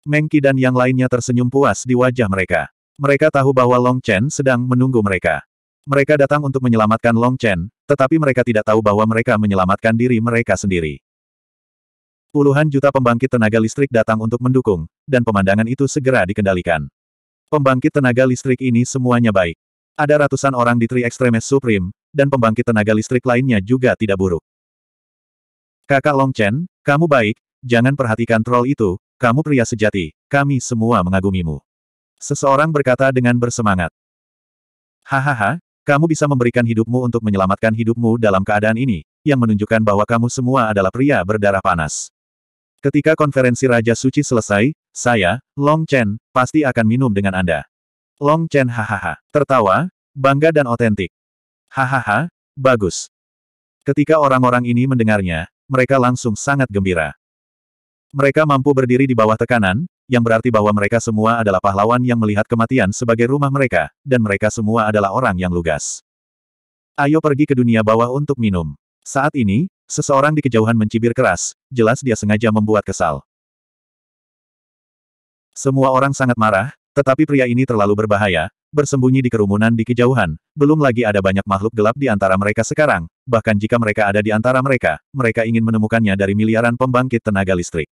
Mengki dan yang lainnya tersenyum puas di wajah mereka. Mereka tahu bahwa Long Chen sedang menunggu mereka. Mereka datang untuk menyelamatkan Long Chen, tetapi mereka tidak tahu bahwa mereka menyelamatkan diri mereka sendiri. Puluhan juta pembangkit tenaga listrik datang untuk mendukung, dan pemandangan itu segera dikendalikan. Pembangkit tenaga listrik ini semuanya baik. Ada ratusan orang di Tri Extremes Supreme, dan pembangkit tenaga listrik lainnya juga tidak buruk. Kakak Long Chen, kamu baik, jangan perhatikan troll itu, kamu pria sejati, kami semua mengagumimu. Seseorang berkata dengan bersemangat. Hahaha, kamu bisa memberikan hidupmu untuk menyelamatkan hidupmu dalam keadaan ini, yang menunjukkan bahwa kamu semua adalah pria berdarah panas. Ketika konferensi Raja Suci selesai, saya, Long Chen, pasti akan minum dengan Anda. Long Chen hahaha, tertawa, bangga dan otentik. Hahaha, bagus. Ketika orang-orang ini mendengarnya, mereka langsung sangat gembira. Mereka mampu berdiri di bawah tekanan, yang berarti bahwa mereka semua adalah pahlawan yang melihat kematian sebagai rumah mereka, dan mereka semua adalah orang yang lugas. Ayo pergi ke dunia bawah untuk minum. Saat ini, Seseorang di kejauhan mencibir keras, jelas dia sengaja membuat kesal. Semua orang sangat marah, tetapi pria ini terlalu berbahaya, bersembunyi di kerumunan di kejauhan, belum lagi ada banyak makhluk gelap di antara mereka sekarang, bahkan jika mereka ada di antara mereka, mereka ingin menemukannya dari miliaran pembangkit tenaga listrik.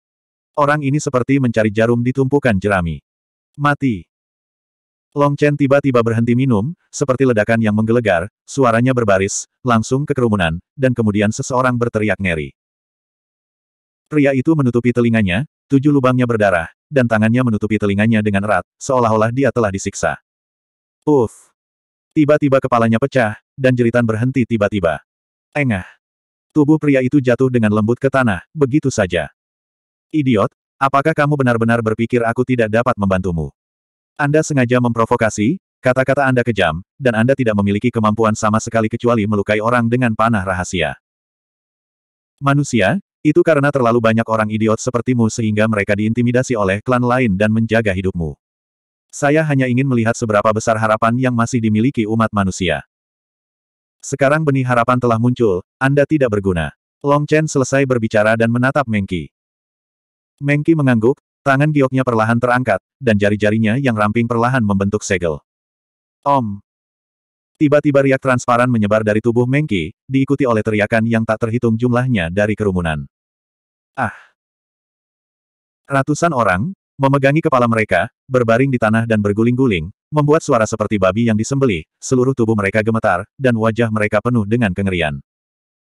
Orang ini seperti mencari jarum di tumpukan jerami. Mati. Long Chen tiba-tiba berhenti minum, seperti ledakan yang menggelegar, suaranya berbaris, langsung ke kerumunan, dan kemudian seseorang berteriak ngeri. Pria itu menutupi telinganya, tujuh lubangnya berdarah, dan tangannya menutupi telinganya dengan erat, seolah-olah dia telah disiksa. Uff! Tiba-tiba kepalanya pecah, dan jeritan berhenti tiba-tiba. Engah! Tubuh pria itu jatuh dengan lembut ke tanah, begitu saja. Idiot, apakah kamu benar-benar berpikir aku tidak dapat membantumu? Anda sengaja memprovokasi, Kata-kata Anda kejam, dan Anda tidak memiliki kemampuan sama sekali kecuali melukai orang dengan panah rahasia. Manusia, itu karena terlalu banyak orang idiot sepertimu sehingga mereka diintimidasi oleh klan lain dan menjaga hidupmu. Saya hanya ingin melihat seberapa besar harapan yang masih dimiliki umat manusia. Sekarang benih harapan telah muncul, Anda tidak berguna. Long Chen selesai berbicara dan menatap Mengki. Mengki mengangguk, tangan gioknya perlahan terangkat, dan jari-jarinya yang ramping perlahan membentuk segel. Om. Tiba-tiba riak transparan menyebar dari tubuh Mengki, diikuti oleh teriakan yang tak terhitung jumlahnya dari kerumunan. Ah! Ratusan orang, memegangi kepala mereka, berbaring di tanah dan berguling-guling, membuat suara seperti babi yang disembeli. seluruh tubuh mereka gemetar, dan wajah mereka penuh dengan kengerian.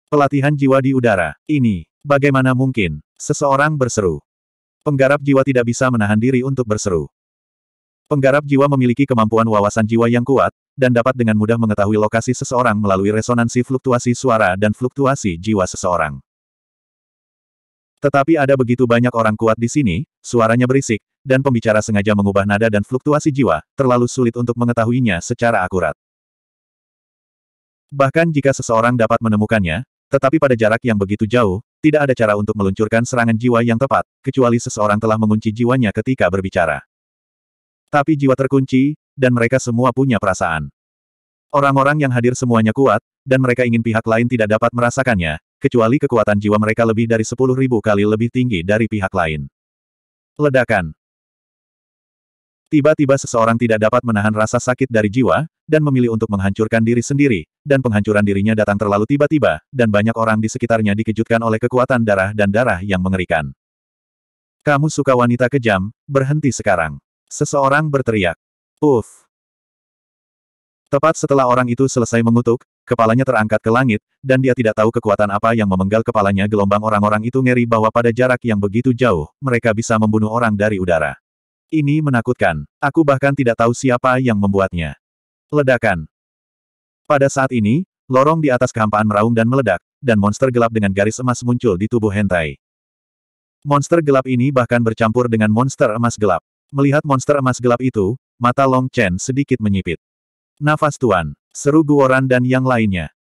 Pelatihan jiwa di udara, ini, bagaimana mungkin, seseorang berseru. Penggarap jiwa tidak bisa menahan diri untuk berseru. Penggarap jiwa memiliki kemampuan wawasan jiwa yang kuat, dan dapat dengan mudah mengetahui lokasi seseorang melalui resonansi fluktuasi suara dan fluktuasi jiwa seseorang. Tetapi ada begitu banyak orang kuat di sini, suaranya berisik, dan pembicara sengaja mengubah nada dan fluktuasi jiwa, terlalu sulit untuk mengetahuinya secara akurat. Bahkan jika seseorang dapat menemukannya, tetapi pada jarak yang begitu jauh, tidak ada cara untuk meluncurkan serangan jiwa yang tepat, kecuali seseorang telah mengunci jiwanya ketika berbicara. Tapi jiwa terkunci, dan mereka semua punya perasaan. Orang-orang yang hadir semuanya kuat, dan mereka ingin pihak lain tidak dapat merasakannya, kecuali kekuatan jiwa mereka lebih dari sepuluh ribu kali lebih tinggi dari pihak lain. Ledakan Tiba-tiba seseorang tidak dapat menahan rasa sakit dari jiwa, dan memilih untuk menghancurkan diri sendiri, dan penghancuran dirinya datang terlalu tiba-tiba, dan banyak orang di sekitarnya dikejutkan oleh kekuatan darah dan darah yang mengerikan. Kamu suka wanita kejam, berhenti sekarang. Seseorang berteriak. Uff. Tepat setelah orang itu selesai mengutuk, kepalanya terangkat ke langit, dan dia tidak tahu kekuatan apa yang memenggal kepalanya gelombang orang-orang itu ngeri bahwa pada jarak yang begitu jauh, mereka bisa membunuh orang dari udara. Ini menakutkan. Aku bahkan tidak tahu siapa yang membuatnya. Ledakan. Pada saat ini, lorong di atas kehampaan meraung dan meledak, dan monster gelap dengan garis emas muncul di tubuh hentai. Monster gelap ini bahkan bercampur dengan monster emas gelap. Melihat monster emas gelap itu, mata Long Chen sedikit menyipit. Nafas Tuan, seru Guoran dan yang lainnya.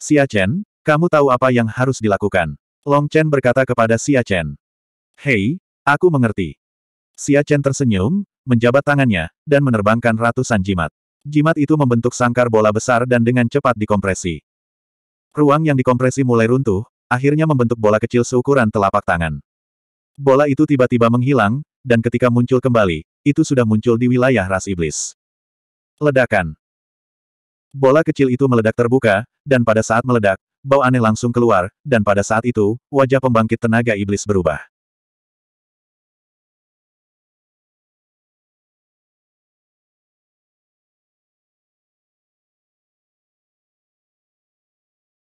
Xia Chen, kamu tahu apa yang harus dilakukan. Long Chen berkata kepada Xia Chen. Hei, aku mengerti. Xia Chen tersenyum, menjabat tangannya, dan menerbangkan ratusan jimat. Jimat itu membentuk sangkar bola besar dan dengan cepat dikompresi. Ruang yang dikompresi mulai runtuh, akhirnya membentuk bola kecil seukuran telapak tangan. Bola itu tiba-tiba menghilang, dan ketika muncul kembali, itu sudah muncul di wilayah ras iblis. Ledakan Bola kecil itu meledak terbuka, dan pada saat meledak, bau aneh langsung keluar, dan pada saat itu, wajah pembangkit tenaga iblis berubah.